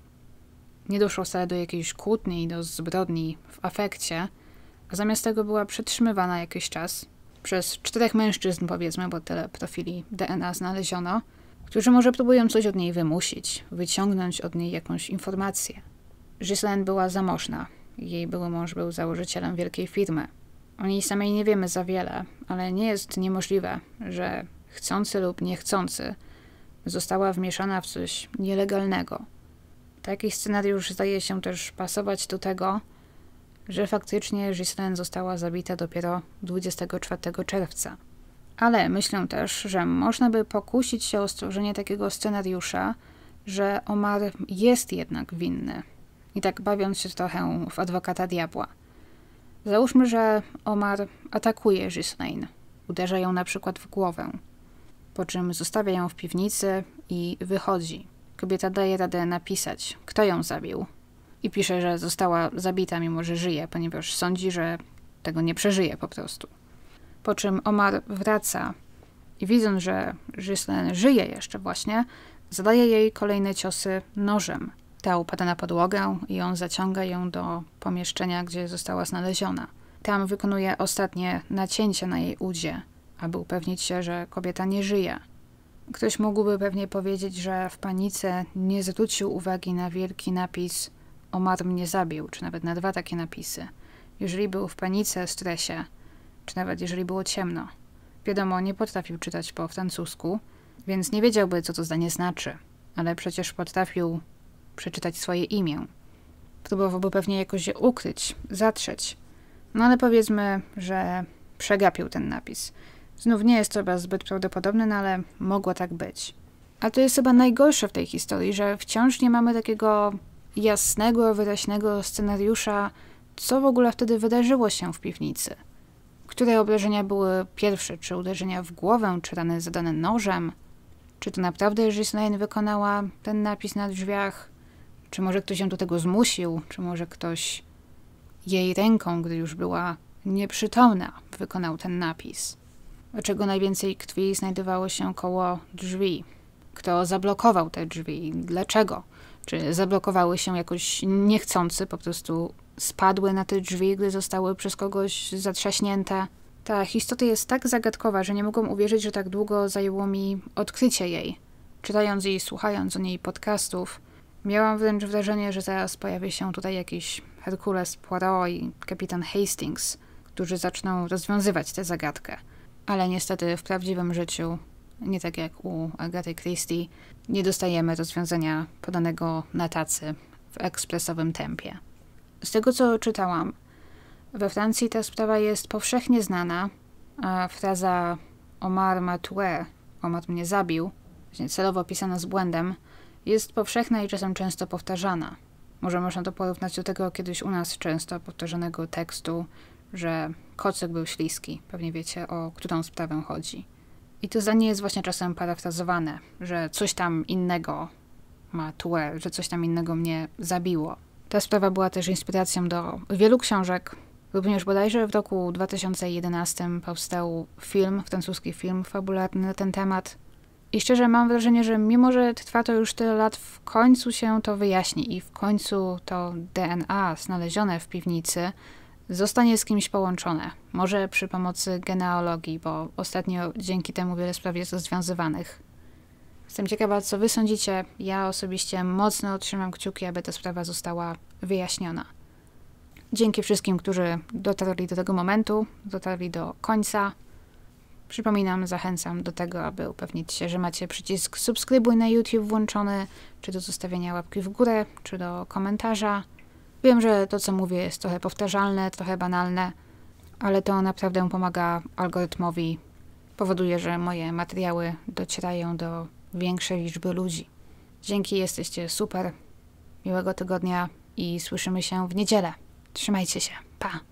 Nie doszło wcale do jakiejś kłótni i do zbrodni w afekcie, a zamiast tego była przetrzymywana jakiś czas przez czterech mężczyzn, powiedzmy, bo tyle profili DNA znaleziono – którzy może próbują coś od niej wymusić, wyciągnąć od niej jakąś informację. Ghislaine była zamożna. Jej były mąż był założycielem wielkiej firmy. O niej samej nie wiemy za wiele, ale nie jest niemożliwe, że chcący lub niechcący została wmieszana w coś nielegalnego. Taki scenariusz zdaje się też pasować do tego, że faktycznie Ghislaine została zabita dopiero 24 czerwca. Ale myślę też, że można by pokusić się o stworzenie takiego scenariusza, że Omar jest jednak winny. I tak bawiąc się trochę w adwokata diabła. Załóżmy, że Omar atakuje Ghislaine. Uderza ją na przykład w głowę. Po czym zostawia ją w piwnicy i wychodzi. Kobieta daje radę napisać, kto ją zabił. I pisze, że została zabita, mimo że żyje, ponieważ sądzi, że tego nie przeżyje po prostu. Po czym Omar wraca i widząc, że żyje jeszcze właśnie, zadaje jej kolejne ciosy nożem. Ta upada na podłogę i on zaciąga ją do pomieszczenia, gdzie została znaleziona. Tam wykonuje ostatnie nacięcie na jej udzie, aby upewnić się, że kobieta nie żyje. Ktoś mógłby pewnie powiedzieć, że w panice nie zwrócił uwagi na wielki napis Omar mnie zabił, czy nawet na dwa takie napisy. Jeżeli był w panice, stresie, czy nawet jeżeli było ciemno. Wiadomo, nie potrafił czytać po francusku, więc nie wiedziałby, co to zdanie znaczy, ale przecież potrafił przeczytać swoje imię. Próbowałby pewnie jakoś je ukryć, zatrzeć. No ale powiedzmy, że przegapił ten napis. Znów nie jest to chyba zbyt prawdopodobne, no ale mogło tak być. A to jest chyba najgorsze w tej historii, że wciąż nie mamy takiego jasnego, wyraźnego scenariusza, co w ogóle wtedy wydarzyło się w piwnicy. Które obrażenia były pierwsze? Czy uderzenia w głowę, czy rany zadane nożem? Czy to naprawdę Gislaine wykonała ten napis na drzwiach? Czy może ktoś ją do tego zmusił? Czy może ktoś jej ręką, gdy już była nieprzytomna, wykonał ten napis? Dlaczego czego najwięcej krwi znajdowało się koło drzwi? Kto zablokował te drzwi? Dlaczego? Czy zablokowały się jakoś niechcący, po prostu spadły na te drzwi, gdy zostały przez kogoś zatrzaśnięte. Ta historia jest tak zagadkowa, że nie mogłam uwierzyć, że tak długo zajęło mi odkrycie jej. Czytając i słuchając o niej podcastów, miałam wręcz wrażenie, że zaraz pojawi się tutaj jakiś Herkules Poirot i kapitan Hastings, którzy zaczną rozwiązywać tę zagadkę. Ale niestety w prawdziwym życiu, nie tak jak u Agaty Christie, nie dostajemy rozwiązania podanego na tacy w ekspresowym tempie. Z tego co czytałam, we Francji ta sprawa jest powszechnie znana. A fraza Omar m'a tué, Omar mnie zabił, właśnie celowo pisana z błędem, jest powszechna i czasem często powtarzana. Może można to porównać do tego kiedyś u nas często powtarzanego tekstu, że kocyk był śliski. Pewnie wiecie, o którą sprawę chodzi. I to zdanie jest właśnie czasem parafrazowane, że coś tam innego ma tuer, że coś tam innego mnie zabiło. Ta sprawa była też inspiracją do wielu książek. Również bodajże w roku 2011 powstał film, francuski film fabularny na ten temat. I szczerze mam wrażenie, że mimo, że trwa to już tyle lat, w końcu się to wyjaśni i w końcu to DNA znalezione w piwnicy zostanie z kimś połączone. Może przy pomocy genealogii, bo ostatnio dzięki temu wiele spraw jest rozwiązywanych. Jestem ciekawa, co wy sądzicie. Ja osobiście mocno trzymam kciuki, aby ta sprawa została wyjaśniona. Dzięki wszystkim, którzy dotarli do tego momentu, dotarli do końca. Przypominam, zachęcam do tego, aby upewnić się, że macie przycisk subskrybuj na YouTube włączony, czy do zostawienia łapki w górę, czy do komentarza. Wiem, że to, co mówię, jest trochę powtarzalne, trochę banalne, ale to naprawdę pomaga algorytmowi. Powoduje, że moje materiały docierają do większej liczby ludzi. Dzięki, jesteście super. Miłego tygodnia i słyszymy się w niedzielę. Trzymajcie się. Pa!